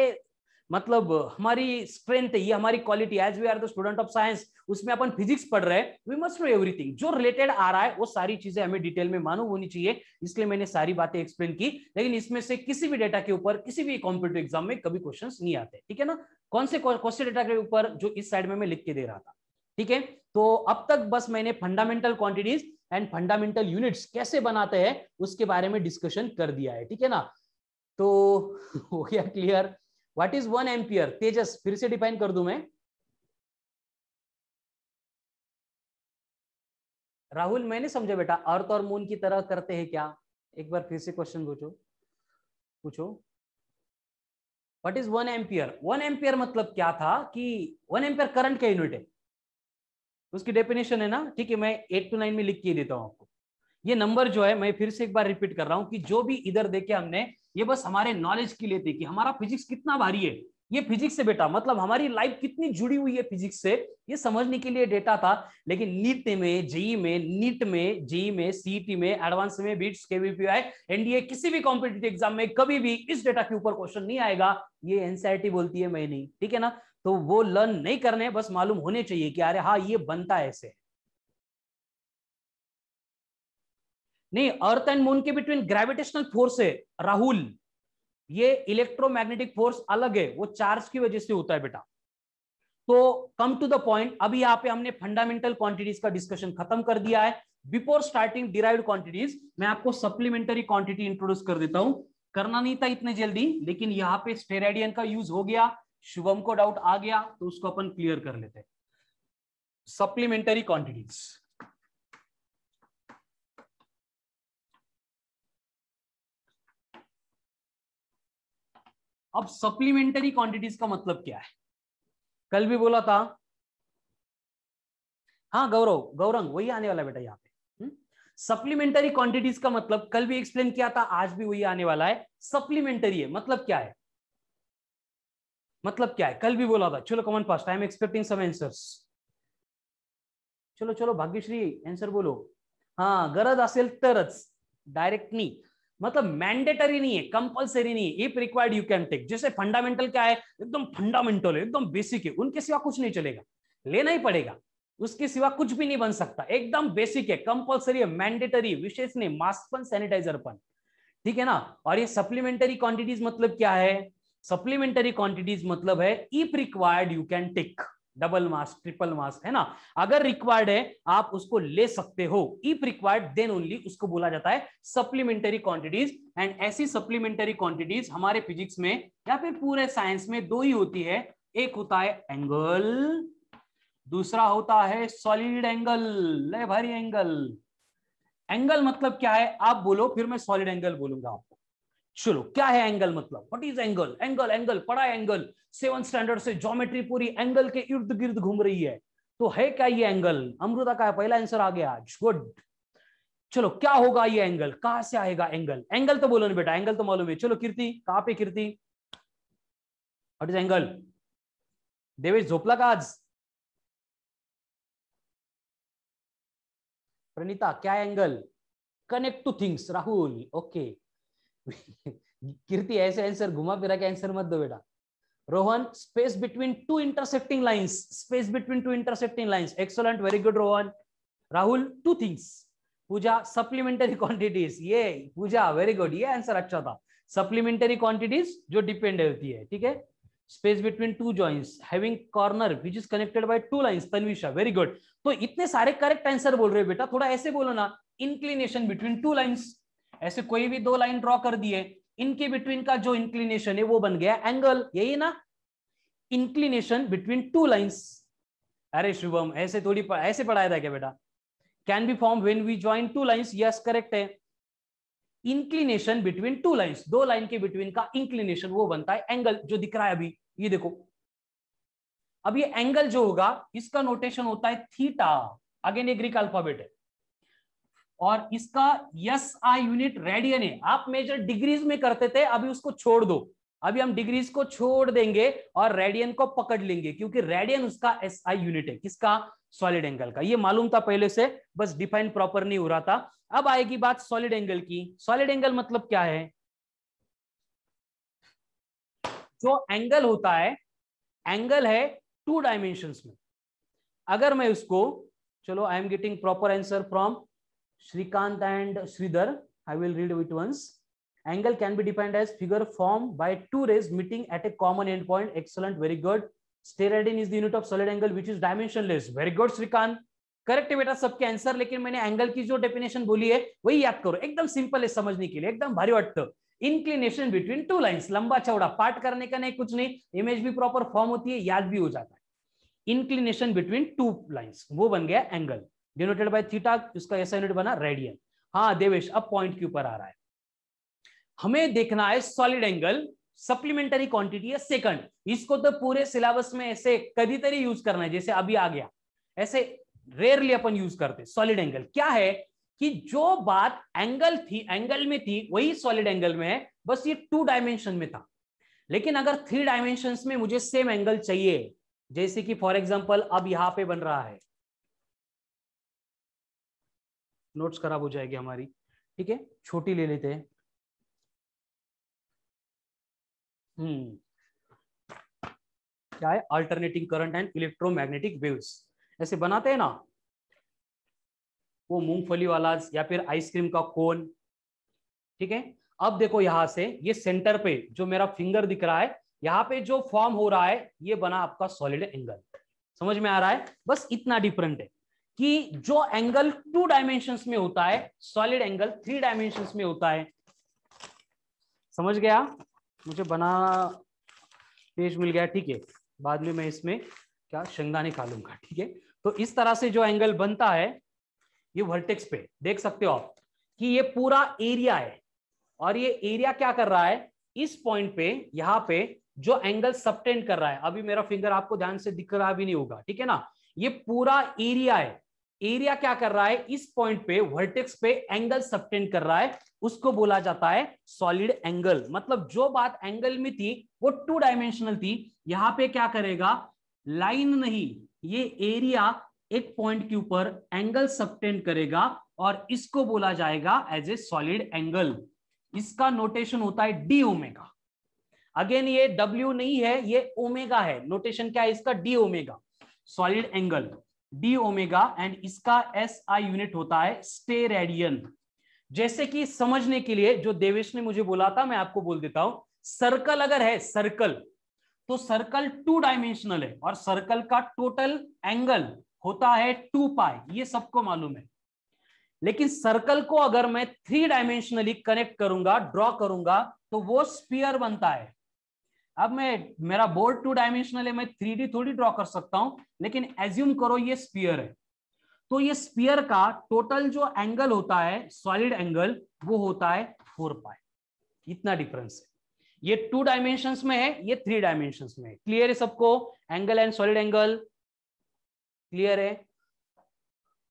मतलब हमारी स्ट्रेंथ है ये हमारी quality as we are the student of science उसमें अपन फिजिक्स पढ़ रहे हैं वी मस्ट नो एवरीथिंग जो रिलेटेड आ रहा है वो सारी चीजें हमें डिटेल में मानू होनी चाहिए इसलिए मैंने सारी बातें एक्सप्लेन की लेकिन इसमें से किसी भी डेटा के ऊपर किसी भी कॉम्पिटेटिव एग्जाम में कभी क्वेश्चन नहीं आते ठीक है ना कौन से क्वेश्चन डेटा के ऊपर जो इस साइड में मैं लिख के दे रहा था ठीक है तो अब तक बस मैंने fundamental quantities and fundamental units कैसे बनाते हैं उसके बारे में डिस्कशन कर दिया है ठीक है ना तो हो गया clear what is one ampere Tejas फिर से डिफाइन कर दू मैं राहुल मैं नहीं समझा बेटा अर्थ और मून की तरह करते हैं क्या एक बार फिर से क्वेश्चन पूछो पूछो what is one ampere one ampere मतलब क्या था कि वन एम्पियर करंट का यूनिट है उसकी डेफिनेशन है ना ठीक है मैं एट टू नाइन में लिख के देता हूं आपको ये नंबर जो है मैं फिर से एक बार रिपीट कर रहा हूं कि जो भी इधर देखे हमने ये बस हमारे नॉलेज के लिए थी कि हमारा फिजिक्स कितना भारी है ये फिजिक्स से बेटा मतलब हमारी लाइफ कितनी जुड़ी हुई है फिजिक्स से ये समझने के लिए डेटा था लेकिन नीट में जेई e में नीट में जेई e में सीटी e में एडवांस में बीट्स के एनडीए किसी भी कॉम्पिटेटिव एग्जाम में कभी भी इस डेटा के ऊपर क्वेश्चन नहीं आएगा ये एनसीआरटी बोलती है मैं नहीं ठीक है ना तो वो लर्न नहीं करने बस मालूम होने चाहिए कि अरे हाँ ये बनता है ऐसे नहीं अर्थ एंड मून के बिटवीन ग्रेविटेशनल फोर्स है राहुल ये इलेक्ट्रोमैग्नेटिक फोर्स अलग है वो चार्ज की वजह से होता है बेटा तो कम टू द पॉइंट अभी यहाँ पे हमने फंडामेंटल क्वांटिटीज का डिस्कशन खत्म कर दिया है बिफोर स्टार्टिंग डिराइव क्वांटिटीज मैं आपको सप्लीमेंटरी क्वांटिटी इंट्रोड्यूस कर देता हूं करना नहीं था इतने जल्दी लेकिन यहाँ पे स्टेराडियन का यूज हो गया शुभम को डाउट आ गया तो उसको अपन क्लियर कर लेते हैं सप्लीमेंटरी क्वांटिटीज अब सप्लीमेंटरी क्वांटिटीज का मतलब क्या है कल भी बोला था हाँ गौरव गौरंग वही आने वाला बेटा यहाँ पे सप्लीमेंटरी हम्म? क्वांटिटीज का मतलब कल भी एक्सप्लेन किया था आज भी वही आने वाला है सप्लीमेंटरी है मतलब क्या है मतलब क्या है कल भी बोला था चलो कमन past I am expecting some answer चलो चलो भाग्यश्री आंसर बोलो हाँ गरज असेल तरच डायरेक्ट नहीं मतलब मैंडेटरी नहीं है कंपलसरी नहीं है if required you can take जैसे फंडामेंटल क्या है एकदम फंडामेंटल है एकदम बेसिक है उनके सिवा कुछ नहीं चलेगा लेना ही पड़ेगा उसके सिवा कुछ भी नहीं बन सकता एकदम बेसिक है कंपलसरी है मैंडेटरी विशेष नहीं मास्क पन सैनिटाइजर पन ठीक है ना और ये सप्लीमेंटरी क्वांटिटीज मतलब क्या है सप्लीमेंटरी क्वांटिटीज मतलब है if required you can take double mass triple mass है ना अगर रिक्वायर्ड है आप उसको ले सकते हो इफ रिक्वायर्ड देन ओनली उसको बोला जाता है सप्लीमेंटरी क्वांटिटीज एंड ऐसी सप्लीमेंटरी क्वांटिटीज हमारे फिजिक्स में या फिर पूरे साइंस में दो ही होती है एक होता है एंगल दूसरा होता है सॉलिड एंगल ले भारी एंगल एंगल मतलब क्या है आप बोलो फिर मैं सॉलिड एंगल बोलूंगा चलो क्या है एंगल मतलब what is angle angle angle पड़ा एंगल सेवन स्टैंडर्ड से ज्योमेट्री पूरी एंगल के इर्द गिर्द घूम रही है तो है क्या ये एंगल अमृता का पहला आंसर आ गया आज गुड चलो क्या होगा ये एंगल कहां से आएगा एंगल एंगल तो बोलो ना बेटा एंगल तो मालूम है चलो कीर्ति कहां पे Kirti what is angle Devesh झोपला का आज प्रणीता क्या angle connect two things Rahul okay okay. Kirti ऐसे आंसर घुमा फिरा के आंसर मत दो बेटा Rohan space between two intercepting lines space between two intercepting lines excellent very good Rohan Rahul two things Puja supplementary quantities ये पूजा वेरी गुड ये आंसर अच्छा था सप्लीमेंटरी क्वांटिटीज जो डिपेंड होती है ठीक है space between two joints having corner which is connected by two lines Tanvisha very good तो इतने सारे करेक्ट आंसर बोल रहे हो बेटा थोड़ा ऐसे बोलो ना इंक्लिनेशन बिटवीन टू लाइंस ऐसे कोई भी दो लाइन ड्रॉ कर दिए इनके बिटवीन का जो इंक्लिनेशन है वो बन गया एंगल यही ना इंक्लिनेशन बिटवीन टू लाइन्स अरे शुभम ऐसे थोड़ी ऐसे पढ़ाया था क्या बेटा can be form when we join two lines yes correct है इंक्लिनेशन बिटवीन टू लाइन्स दो लाइन के बिटवीन का इंक्लिनेशन वो बनता है एंगल जो दिख रहा है अभी ये देखो अब ये एंगल जो होगा इसका नोटेशन होता है थीटा अगेन ये ग्रीक अल्फाबेट है और इसका यस आई यूनिट रेडियन है आप मेजर डिग्रीज में करते थे अभी उसको छोड़ दो अभी हम डिग्रीज को छोड़ देंगे और रेडियन को पकड़ लेंगे क्योंकि रेडियन उसका एस आई यूनिट है किसका सॉलिड एंगल का ये मालूम था पहले से बस डिफाइन प्रॉपर नहीं हो रहा था अब आएगी बात सॉलिड एंगल की सॉलिड एंगल मतलब क्या है जो एंगल होता है एंगल है टू डायमेंशन में अगर मैं उसको चलो I am getting proper answer from Shrikant and Sridhar. I will read it once. Angle can be defined as figure formed by two rays meeting at a common endpoint. Excellent, very good. Steradian is the unit of solid angle which is dimensionless. Very good, Shrikant. Correct है बेटा सबके आंसर लेकिन मैंने एंगल की जो डेफिनेशन बोली है वही याद करो एकदम सिंपल है समझने के लिए एकदम भारी वाटतं इंक्लिनेशन बिटवीन टू लाइंस लंबा चौड़ा पार्ट करने का नहीं कुछ नहीं इमेज भी प्रॉपर फॉर्म होती है याद भी हो जाता है इंक्लिनेशन बिटवीन टू लाइंस वो बन गया एंगल डिनोटेड बाय थीटा इसका ऐसा यूनिट बना रेडियन हाँ देवेश अब पॉइंट के ऊपर आ रहा है हमें देखना है सॉलिड एंगल सप्लीमेंटरी क्वांटिटी है सेकंड इसको तो पूरे सिलेबस में ऐसे कभी तरी यूज करना है जैसे अभी आ गया ऐसे रेयरली अपन यूज करते सॉलिड एंगल क्या है कि जो बात एंगल थी एंगल में थी वही सॉलिड एंगल में है बस ये टू डायमेंशन में था लेकिन अगर थ्री डायमेंशन में मुझे सेम एंगल चाहिए जैसे कि फॉर एग्जाम्पल अब यहां पे बन रहा है नोट्स खराब हो जाएगी हमारी ठीक है छोटी ले लेते हैं हम्म क्या है alternating current and electromagnetic waves ऐसे बनाते हैं ना वो मूंगफली वाला या फिर आइसक्रीम का कोन ठीक है अब देखो यहां से ये सेंटर पे जो मेरा फिंगर दिख रहा है यहाँ पे जो फॉर्म हो रहा है ये बना आपका सॉलिड एंगल समझ में आ रहा है बस इतना डिफरेंट है कि जो एंगल टू डायमेंशन में होता है सॉलिड एंगल थ्री डायमेंशन में होता है समझ गया मुझे बना पेज मिल गया ठीक है बाद में मैं इसमें क्या शंगा निकालूंगा लूंगा ठीक है तो इस तरह से जो एंगल बनता है ये वर्टेक्स पे देख सकते हो आप कि ये पूरा एरिया है और ये एरिया क्या कर रहा है इस पॉइंट पे यहाँ पे जो एंगल सबटेंड कर रहा है अभी मेरा फिंगर आपको ध्यान से दिख रहा भी नहीं होगा ठीक है ना ये पूरा एरिया है एरिया क्या कर रहा है इस पॉइंट पे वर्टेक्स पे एंगल सबटेंड कर रहा है उसको बोला जाता है सॉलिड एंगल मतलब जो बात एंगल में थी वो टू डायमेंशनल थी यहां पे क्या करेगा लाइन नहीं ये एरिया एक पॉइंट के ऊपर एंगल सबटेंड करेगा और इसको बोला जाएगा एज ए सॉलिड एंगल इसका नोटेशन होता है डी ओमेगा अगेन ये डब्ल्यू नहीं है ये ओमेगा है नोटेशन क्या है इसका d omega solid angle d omega and इसका एस आई यूनिट होता है स्टे रेडियन जैसे कि समझने के लिए जो देवेश ने मुझे बोला था मैं आपको बोल देता हूं सर्कल अगर है सर्कल तो सर्कल टू डायमेंशनल है और सर्कल का टोटल एंगल होता है टू पाई ये सबको मालूम है लेकिन सर्कल को अगर मैं थ्री डायमेंशनली कनेक्ट करूंगा ड्रॉ करूंगा तो वो स्पीयर बनता है अब मैं मेरा बोर्ड टू डायमेंशनल है मैं थ्री थोड़ी ड्रॉ कर सकता हूं लेकिन एज्यूम करो ये स्पीयर है तो ये स्पीयर का टोटल जो एंगल होता है सॉलिड एंगल वो होता है फोर पाए इतना डिफरेंस है ये टू डायमेंशन में है ये थ्री डायमेंशन में है क्लियर है सबको angle and solid angle clear है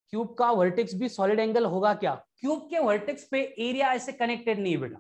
क्यूब का वर्टेक्स भी सॉलिड एंगल होगा क्या क्यूब के वर्टेक्स पे एरिया ऐसे कनेक्टेड नहीं है बेटा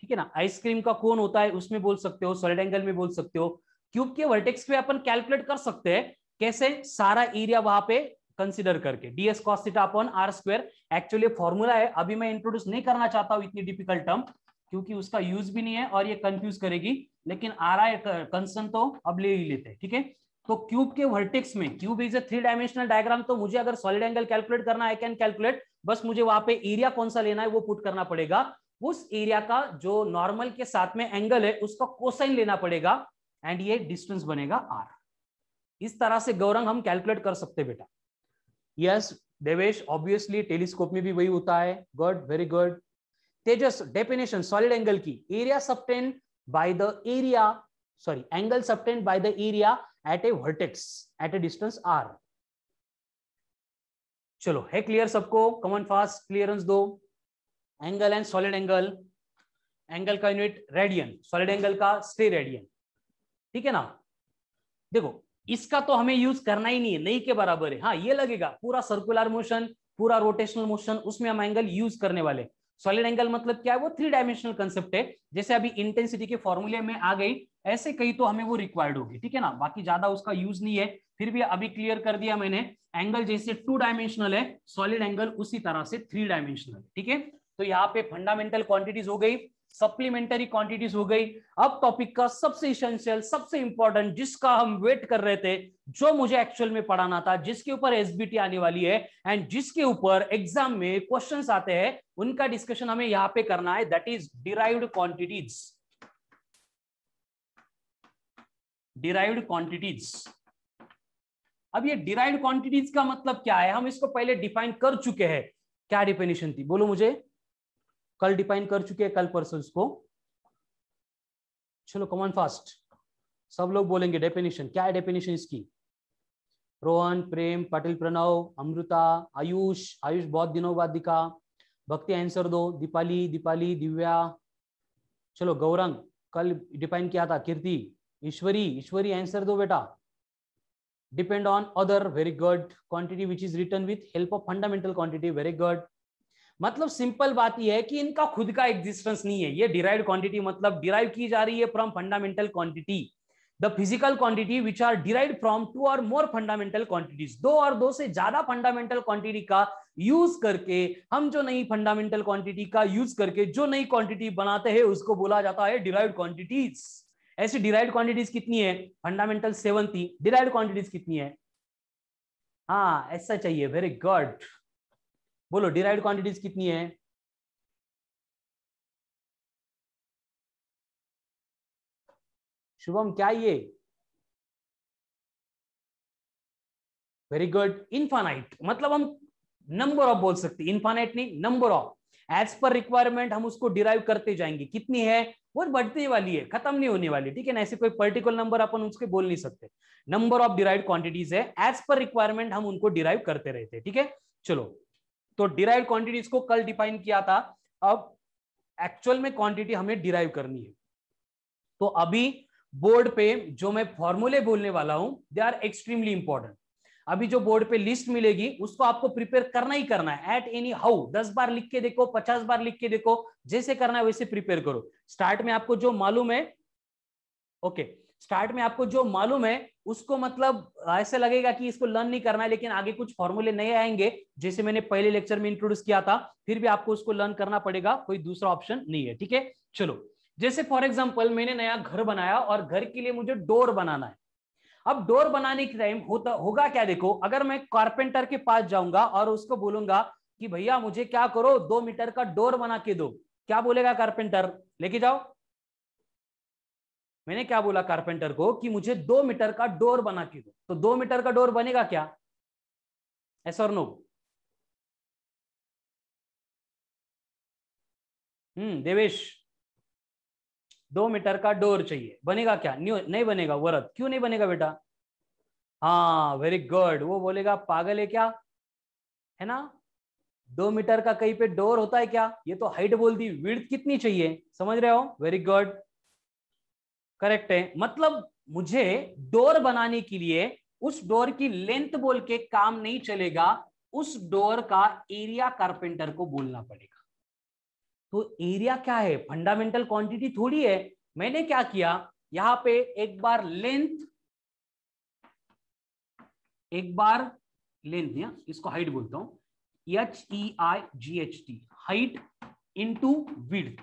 ठीक है ना आइसक्रीम का कोन होता है उसमें बोल सकते हो सॉलिड एंगल में बोल सकते हो क्यूब के वर्टेक्स पे अपन कैलकुलेट कर सकते हैं कैसे सारा एरिया वहां पे कंसिडर करके d s s theta r square actually formula है अभी मैं इंट्रोड्यूस नहीं करना चाहता हूं इतनी डिफिकल्ट टर्म क्योंकि उसका यूज भी नहीं है और ये कंफ्यूज करेगी लेकिन आ रहा है कंसर्न तो अब ले ही लेते हैं ठीक है तो क्यूब के वर्टेक्स में cube is a three dimensional diagram तो मुझे अगर सॉलिड एंगल कैलकुलेट करना आई कैन कैलकुलेट बस मुझे वहां पे एरिया कौन सा लेना है वो पुट करना पड़ेगा उस एरिया का जो नॉर्मल के साथ में एंगल है उसका कोसाइन लेना पड़ेगा एंड ये डिस्टेंस बनेगा आर इस तरह से गौरंग हम कैलकुलेट कर सकते बेटा यस देवेश ऑब्वियसली टेलीस्कोप में भी वही होता है good very good Tejas definition solid angle की area subtend by the area sorry angle subtend by the area at a vertex at a distance r चलो है क्लियर सबको कमन फास्ट क्लियरेंस दो angle and solid angle angle का यूनिट रेडियन सॉलिड एंगल का स्टे रेडियन ठीक है ना देखो इसका तो हमें यूज करना ही नहीं है नहीं के बराबर है हाँ ये लगेगा पूरा सर्कुलर मोशन पूरा रोटेशनल मोशन उसमें हम एंगल यूज करने वाले सॉलिड एंगल मतलब क्या है वो थ्री डायमेंशनल कंसेप्ट है जैसे अभी इंटेंसिटी के फॉर्मूले में आ गई ऐसे कहीं तो हमें वो रिक्वायर्ड होगी ठीक है ना बाकी ज्यादा उसका यूज नहीं है फिर भी अभी क्लियर कर दिया मैंने एंगल जैसे टू डायमेंशनल है सॉलिड एंगल उसी तरह से थ्री डायमेंशनल ठीक है तो यहाँ पे फंडामेंटल क्वांटिटीज हो गई सप्लीमेंटरी क्वांटिटीज हो गई अब टॉपिक का सबसे इसेंशियल सबसे इंपॉर्टेंट जिसका हम वेट कर रहे थे जो मुझे एक्चुअल में पढ़ाना था जिसके ऊपर एसबीटी आने वाली है एंड जिसके ऊपर एग्जाम में क्वेश्चन आते हैं उनका डिस्कशन हमें यहाँ पे करना है that is derived quantities derived quantities अब ये डिराइव्ड क्वांटिटीज का मतलब क्या है हम इसको पहले डिफाइन कर चुके हैं क्या डिफिनेशन थी बोलो मुझे कल डिफाइन कर चुके हैं कल परसों को चलो कमन फास्ट सब लोग बोलेंगे डेफिनेशन क्या है डेफिनेशन इसकी रोहन प्रेम पाटिल प्रणव अमृता आयुष आयुष बहुत दिनों बाद दिखा भक्ति आंसर दो दीपाली दीपाली दिव्या चलो गौरंग कल डिफाइन किया था कीर्ति ईश्वरी ईश्वरी आंसर दो बेटा depend on other very good quantity which is written with help of fundamental quantity very good मतलब सिंपल बात यह है कि इनका खुद का एग्जिस्टेंस नहीं है ये डिराइव क्वांटिटी मतलब डिराइव की जा रही है from fundamental quantity the physical quantity which are derive from two और मोर फंडामेंटल क्वांटिटीज दो और दो से ज्यादा फंडामेंटल क्वांटिटी का यूज करके हम जो नई फंडामेंटल क्वांटिटी का यूज करके जो नई क्वांटिटी बनाते हैं उसको बोला जाता है डिराइव क्वांटिटीज ऐसी डिराइव क्वांटिटीज कितनी है फंडामेंटल सेवन थी डिराइव क्वांटिटीज कितनी है हाँ ऐसा चाहिए वेरी गुड बोलो डिराइड क्वांटिटीज कितनी है शुभम क्या ये वेरी गुड इनफाइनाइट मतलब हम नंबर ऑफ बोल सकते इन्फानाइट नहीं नंबर ऑफ एज पर रिक्वायरमेंट हम उसको डिराइव करते जाएंगे कितनी है वो बढ़ती वाली है खत्म नहीं होने वाली ठीक है ना ऐसे कोई पर्टिकुलर नंबर अपन उसके बोल नहीं सकते नंबर ऑफ डिराइव क्वांटिटीज है एज पर रिक्वायरमेंट हम उनको डिराइव करते रहते ठीक है चलो तो डिराइव क्वांटिटीज को कल डिफाइन किया था अब एक्चुअल में क्वांटिटी हमें डिराइव करनी है तो अभी बोर्ड पे जो मैं फॉर्मूले बोलने वाला हूं दे आर एक्सट्रीमली इंपॉर्टेंट अभी जो बोर्ड पे लिस्ट मिलेगी उसको आपको प्रिपेयर करना ही करना है एट एनी हाउ दस बार लिख के देखो पचास बार लिख के देखो जैसे करना है वैसे प्रिपेयर करो स्टार्ट में आपको जो मालूम है ओके okay, स्टार्ट में आपको जो मालूम है उसको मतलब ऐसे लगेगा कि इसको लर्न नहीं करना है लेकिन आगे कुछ फॉर्मूले नए आएंगे जैसे मैंने पहले लेक्चर में इंट्रोड्यूस किया था फिर भी आपको उसको लर्न करना पड़ेगा कोई दूसरा ऑप्शन नहीं है ठीक है चलो जैसे फॉर एग्जाम्पल मैंने नया घर बनाया और घर के लिए मुझे डोर बनाना है अब डोर बनाने के टाइम होता होगा क्या देखो अगर मैं कारपेंटर के पास जाऊंगा और उसको बोलूंगा कि भैया मुझे क्या करो दो मीटर का डोर बना के दो क्या बोलेगा कारपेंटर लेके जाओ मैंने क्या बोला कारपेंटर को कि मुझे दो मीटर का डोर बना के दो तो दो मीटर का डोर बनेगा क्या एस और नो हम्म देवेश दो मीटर का डोर चाहिए बनेगा क्या न्यू नहीं बनेगा वरद क्यों नहीं बनेगा बेटा हाँ वेरी गुड वो बोलेगा पागल है क्या है ना दो मीटर का कहीं पे डोर होता है क्या ये तो हाइट बोल दी विड्थ कितनी चाहिए समझ रहे हो वेरी गुड करेक्ट है मतलब मुझे डोर बनाने के लिए उस डोर की लेंथ बोल के काम नहीं चलेगा उस डोर का एरिया कारपेंटर को बोलना पड़ेगा तो एरिया क्या है फंडामेंटल क्वांटिटी थोड़ी है मैंने क्या किया यहां पे एक बार लेंथ एक बार लेंथ या इसको हाइट बोलता हूं H E I G H T height into width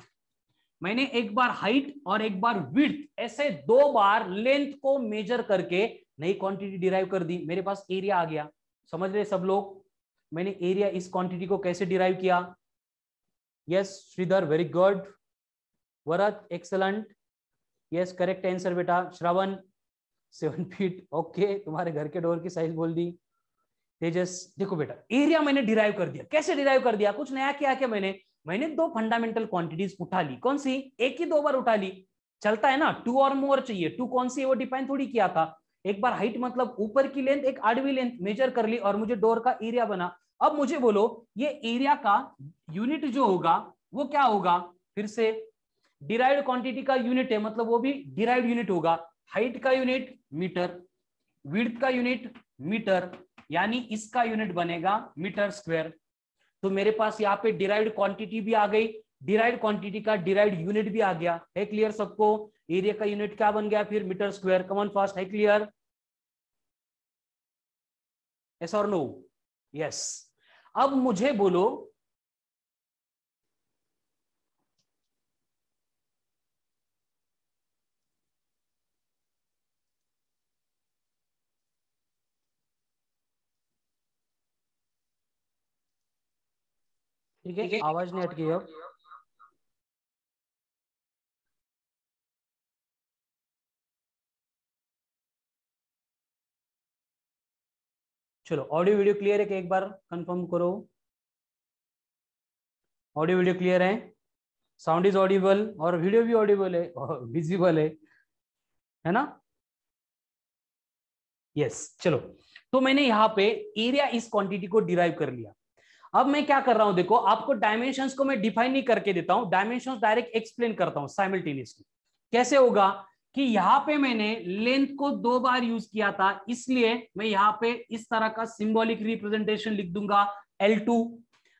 मैंने एक बार हाइट और एक बार विथ ऐसे दो बार लेंथ को मेजर करके नई क्वांटिटी डिराइव कर दी मेरे पास एरिया आ गया समझ रहे सब लोग मैंने एरिया इस क्वांटिटी को कैसे डिराइव किया yes Shridhar very good Varat excellent yes correct answer बेटा श्रवण सेवन फीट ओके तुम्हारे घर के डोर की साइज बोल दी तेजस देखो बेटा एरिया मैंने डिराइव कर दिया कैसे डिराइव कर दिया कुछ नया क्या क्या मैंने मैंने दो फंडामेंटल क्वांटिटीज उठा ली कौन सी एक ही दो बार उठा ली चलता है ना टू और मोर चाहिए टू कौन सी वो डिफाइन थोड़ी किया था एक बार हाइट मतलब ऊपर की लेंथ एक आडवी लेंथ मेजर कर ली और मुझे डोर का एरिया बना अब मुझे बोलो ये एरिया का यूनिट जो होगा वो क्या होगा फिर से डिराइव क्वांटिटी का यूनिट है मतलब वो भी डिराइव यूनिट होगा हाइट का यूनिट मीटर विड्थ का यूनिट मीटर यानी इसका यूनिट बनेगा मीटर स्क्वायर तो मेरे पास यहाँ पे डिराइव क्वांटिटी भी आ गई डिराइव क्वांटिटी का डिराइव यूनिट भी आ गया है क्लियर सबको एरिया का यूनिट क्या बन गया फिर मीटर स्क्वायर कमन फास्ट है क्लियर एस और नो यस अब मुझे बोलो ठीक है आवाज नहीं अटकी अब चलो ऑडियो वीडियो क्लियर है कि एक बार कंफर्म करो ऑडियो वीडियो क्लियर है साउंड इज ऑडिबल और वीडियो भी ऑडिबल है विजिबल है है ना यस yes, चलो तो मैंने यहां पे एरिया इस क्वांटिटी को डिराइव कर लिया अब मैं क्या कर रहा हूं देखो आपको डायमेंशन को मैं डिफाइन नहीं करके देता हूं डायमेंशन डायरेक्ट एक्सप्लेन करता हूं साइमल्टेनियसली कैसे होगा कि यहां पे मैंने लेंथ को दो बार यूज किया था इसलिए मैं यहां पे इस तरह का सिंबॉलिक रिप्रेजेंटेशन लिख दूंगा L2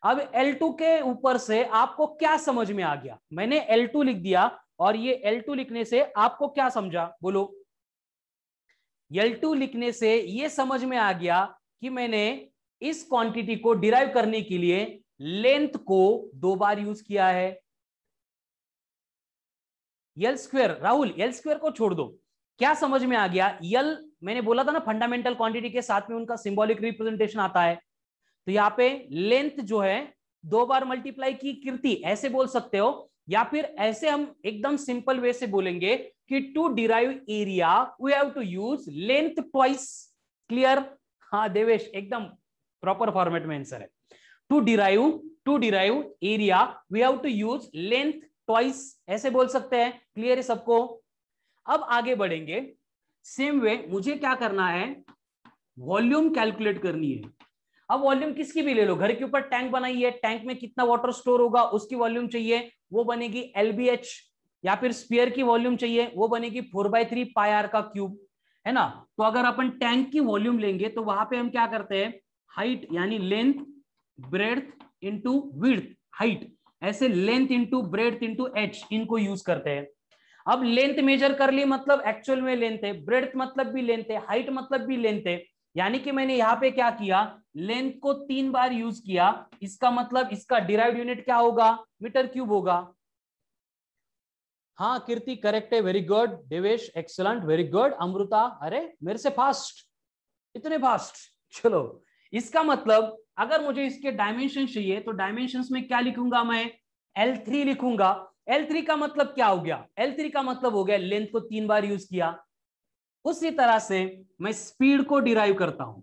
अब L2 के ऊपर से आपको क्या समझ में आ गया मैंने L2 लिख दिया और ये L2 लिखने से आपको क्या समझा बोलो L2 लिखने से ये समझ में आ गया कि मैंने इस क्वांटिटी को डिराइव करने के लिए लेंथ को दो बार यूज किया है L square Rahul L square को छोड़ दो क्या समझ में आ गया यल मैंने बोला था ना फंडामेंटल क्वांटिटी के साथ में उनका सिंबॉलिक रिप्रेजेंटेशन आता है तो यहां पे लेंथ जो है दो बार मल्टीप्लाई की कृति ऐसे बोल सकते हो या फिर ऐसे हम एकदम सिंपल वे से बोलेंगे कि to derive area we have to use length twice clear हाँ देवेश एकदम प्रॉपर फॉर्मेट में आंसर है to derive to derive area we have to use length twice ऐसे बोल सकते हैं क्लियर है सबको अब आगे बढ़ेंगे सेम वे मुझे क्या करना है वॉल्यूम कैलकुलेट करनी है अब वॉल्यूम किसकी भी ले लो घर के ऊपर टैंक बनाई है टैंक में कितना वाटर स्टोर होगा उसकी वॉल्यूम चाहिए वो बनेगी एलबीएच या फिर स्पीयर की वॉल्यूम चाहिए वो बनेगी four by three pi r का क्यूब है ना तो अगर अपन टैंक की वॉल्यूम लेंगे तो वहां पे हम क्या करते हैं हाइट यानी length breadth into width height ऐसे length into breadth into H इनको यूज करते हैं अब लेंथ मेजर कर ली मतलब एक्चुअल में लेंथ है ब्रेड मतलब भी लेंथ है हाइट मतलब भी लेंथ है यानी कि मैंने यहाँ पे क्या किया लेंथ को तीन बार यूज किया इसका मतलब इसका डिराइव यूनिट क्या होगा मीटर क्यूब होगा हाँ कीर्ति करेक्ट है very good Devesh excellent very good Amrita अरे मेरे से फास्ट इतने फास्ट चलो इसका मतलब अगर मुझे इसके डायमेंशन चाहिए तो डायमेंशन में क्या लिखूंगा मैं एल थ्री लिखूंगा एल थ्री का मतलब क्या हो गया एल थ्री का मतलब हो गया लेंथ को तीन बार यूज किया उसी तरह से मैं स्पीड को डिराइव करता हूं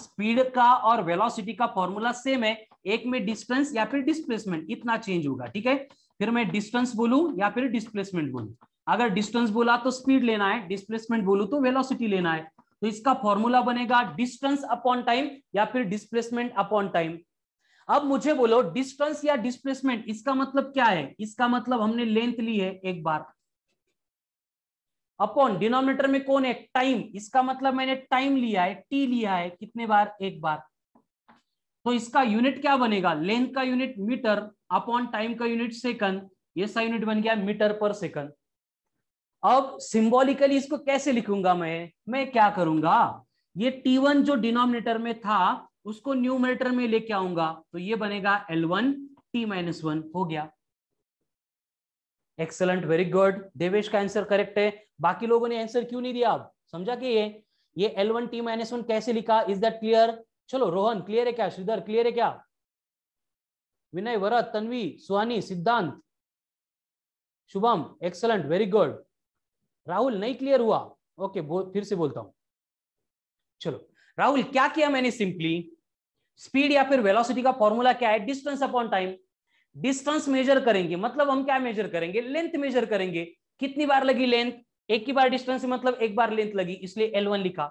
स्पीड का और वेलोसिटी का फॉर्मूला सेम है एक में डिस्टेंस या फिर डिस्प्लेसमेंट इतना चेंज होगा ठीक है फिर मैं डिस्टेंस बोलू या फिर डिस्प्लेसमेंट बोलू अगर डिस्टेंस बोला तो स्पीड लेना है डिस्प्लेसमेंट बोलू तो वेलोसिटी लेना है तो इसका फॉर्मूला बनेगा डिस्टेंस अपॉन टाइम या फिर डिस्प्लेसमेंट अपॉन टाइम अब मुझे बोलो डिस्टेंस या डिस्प्लेसमेंट इसका मतलब क्या है इसका मतलब हमने लेंथ ली है एक बार अपॉन डिनोमिनेटर में कौन है टाइम इसका मतलब मैंने टाइम लिया है टी लिया है कितने बार एक बार तो इसका यूनिट क्या बनेगा लेंथ का यूनिट मीटर अपॉन टाइम का यूनिट सेकंड ये सा यूनिट बन गया मीटर पर सेकंड अब सिंबॉलिकली इसको कैसे लिखूंगा मैं मैं क्या करूंगा ये T1 जो डिनोमिनेटर में था उसको न्यूमिनेटर में लेके आऊंगा तो ये बनेगा L1 one T minus one हो गया एक्सलेंट वेरी गुड देवेश का आंसर करेक्ट है बाकी लोगों ने आंसर क्यों नहीं दिया अब समझा कि ये ये L1 one T minus one कैसे लिखा इज दैट क्लियर चलो रोहन क्लियर है क्या श्रीधर क्लियर है क्या विनय वरत Tanvi Suhani Siddhant Shubham excellent very good Rahul नहीं क्लियर हुआ ओके फिर से बोलता हूं चलो राहुल क्या किया मैंने सिंपली स्पीड या फिर वेलोसिटी का फॉर्मूला क्या है distance upon time distance measure करेंगे मतलब हम क्या मेजर करेंगे लेंथ मेजर करेंगे कितनी बार लगी लेंथ एक ही बार डिस्टेंस मतलब एक बार लेंथ लगी इसलिए एल लिखा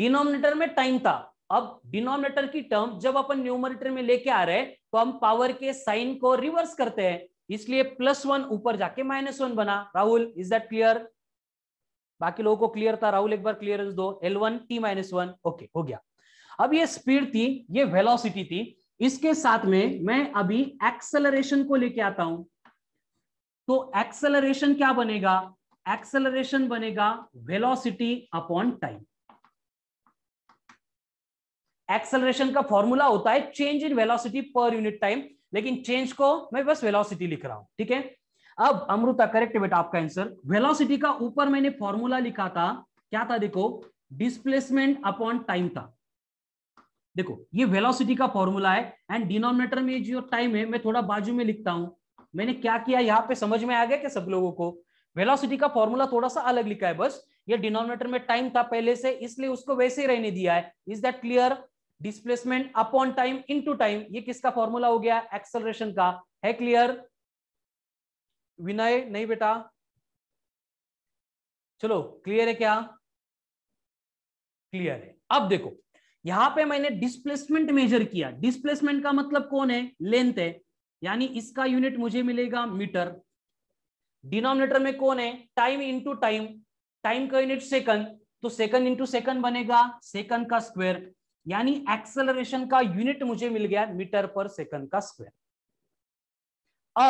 डिनोमिनेटर में टाइम था अब डिनोमिनेटर की टर्म जब अपन न्यूमरेटर में लेके आ रहे हैं तो हम पावर के साइन को रिवर्स करते हैं इसलिए प्लस वन ऊपर जाके माइनस वन बना राहुल इज दैट क्लियर बाकी लोगों को क्लियर था राहुल एक बार क्लियर दो L one T minus one okay हो गया अब ये स्पीड थी ये वेलोसिटी थी इसके साथ में मैं अभी एक्सेलरेशन को लेके आता हूं तो एक्सेलरेशन क्या बनेगा एक्सेलरेशन बनेगा वेलोसिटी अपॉन टाइम एक्सेलरेशन का फॉर्मूला होता है change in velocity per unit time लेकिन चेंज को मैं बस वेलोसिटी लिख रहा हूं ठीक है अब अमृता करेक्ट बेटा आपका आंसर वेलोसिटी का ऊपर मैंने फॉर्मूला लिखा था क्या था देखो डिस्प्लेसमेंट अपॉन टाइम था देखो ये वेलोसिटी का फॉर्मूला है एंड डिनोमिनेटर में जो टाइम है मैं थोड़ा बाजू में लिखता हूं मैंने क्या किया यहाँ पे समझ में आ गया क्या सब लोगों को वेलोसिटी का फॉर्मूला थोड़ा सा अलग लिखा है बस ये डिनोमिनेटर में टाइम था पहले से इसलिए उसको वैसे ही रहने दिया है is that clear displacement upon time into time ये किसका फॉर्मूला हो गया एक्सलरेशन का है क्लियर विनय नहीं बेटा चलो क्लियर है क्या क्लियर है अब देखो यहां पे मैंने डिस्प्लेसमेंट मेजर किया डिस्प्लेसमेंट का मतलब कौन है लेंथ है यानी इसका यूनिट मुझे मिलेगा मीटर डिनोमिनेटर में कौन है टाइम इंटू टाइम टाइम का यूनिट सेकंड तो सेकंड इंटू सेकंड बनेगा सेकंड का स्क्वायर यानी एक्सेलरेशन का यूनिट मुझे मिल गया मीटर पर सेकंड का स्क्वायर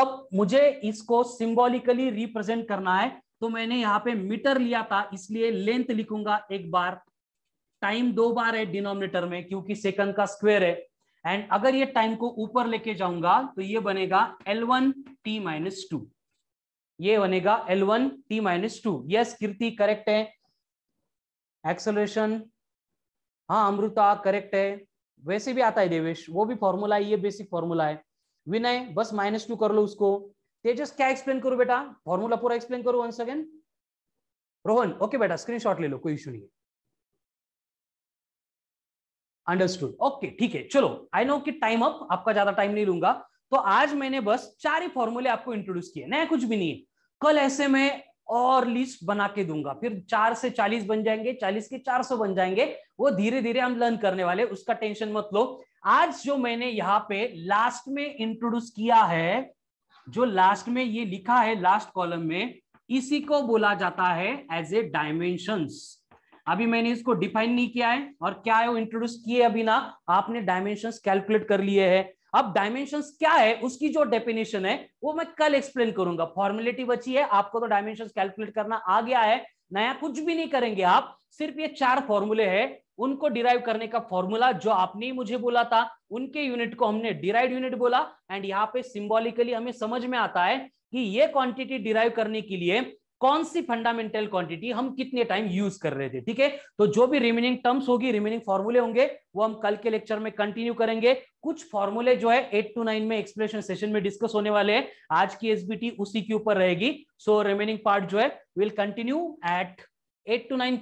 अब मुझे इसको सिंबॉलिकली रिप्रेजेंट करना है तो मैंने यहां पे मीटर लिया था इसलिए लेंथ लिखूंगा एक बार टाइम दो बार है डिनोमिनेटर में क्योंकि सेकंड का स्क्वायर है एंड अगर ये टाइम को ऊपर लेके जाऊंगा तो ये बनेगा L one T minus two ये बनेगा L one T minus two yes Kirti correct है एक्सलेशन हाँ अमृता करेक्ट है वैसे भी आता है देवेश वो भी फॉर्मूला है ये बेसिक फॉर्मूला है विनय बस माइनस टू कर लो उसको तेजस क्या एक्सप्लेन करो बेटा फॉर्मूला पूरा एक्सप्लेन करो वन सेकेंड रोहन ओके बेटा स्क्रीनशॉट ले लो कोई इश्यू नहीं है अंडरस्टूड ओके ठीक है चलो आई नो कि टाइम अप आपका ज्यादा टाइम नहीं लूंगा तो आज मैंने बस चार ही फॉर्मूले आपको इंट्रोड्यूस किए नया कुछ भी नहीं है कल ऐसे में और लिस्ट बना के दूंगा फिर चार से चालीस बन जाएंगे चालीस के चार सौ बन जाएंगे वो धीरे धीरे हम लर्न करने वाले उसका टेंशन मत लो आज जो मैंने यहाँ पे लास्ट में इंट्रोड्यूस किया है जो लास्ट में ये लिखा है लास्ट कॉलम में इसी को बोला जाता है एज ए डायमेंशन अभी मैंने इसको डिफाइन नहीं किया है और क्या है वो इंट्रोड्यूस किए अभी ना आपने डायमेंशन कैलकुलेट कर लिए है अब डायमेंशन क्या है उसकी जो डेफिनेशन है वो मैं कल एक्सप्लेन करूंगा फॉर्मेलिटी बची है आपको तो डायमेंशन कैलकुलेट करना आ गया है नया कुछ भी नहीं करेंगे आप सिर्फ ये चार फॉर्मूले है उनको डिराइव करने का फॉर्मूला जो आपने मुझे बोला था उनके यूनिट को हमने डिराइव यूनिट बोला एंड यहाँ पे सिंबॉलिकली हमें समझ में आता है कि ये क्वांटिटी डिराइव करने के लिए कौन सी फंडामेंटल क्वांटिटी हम कितने टाइम यूज कर रहे थे ठीक है तो जो भी रिमेनिंग टर्म्स होगी रिमेनिंग फॉर्मूले होंगे वो हम कल के लेक्चर में कंटिन्यू करेंगे कुछ फॉर्मूले जो है एट टू नाइन में एक्सप्लेनेशन सेशन में डिस्कस होने वाले हैं आज की एसबीटी उसी के ऊपर रहेगी सो रिमेनिंग पार्ट जो है will continue at eight two nine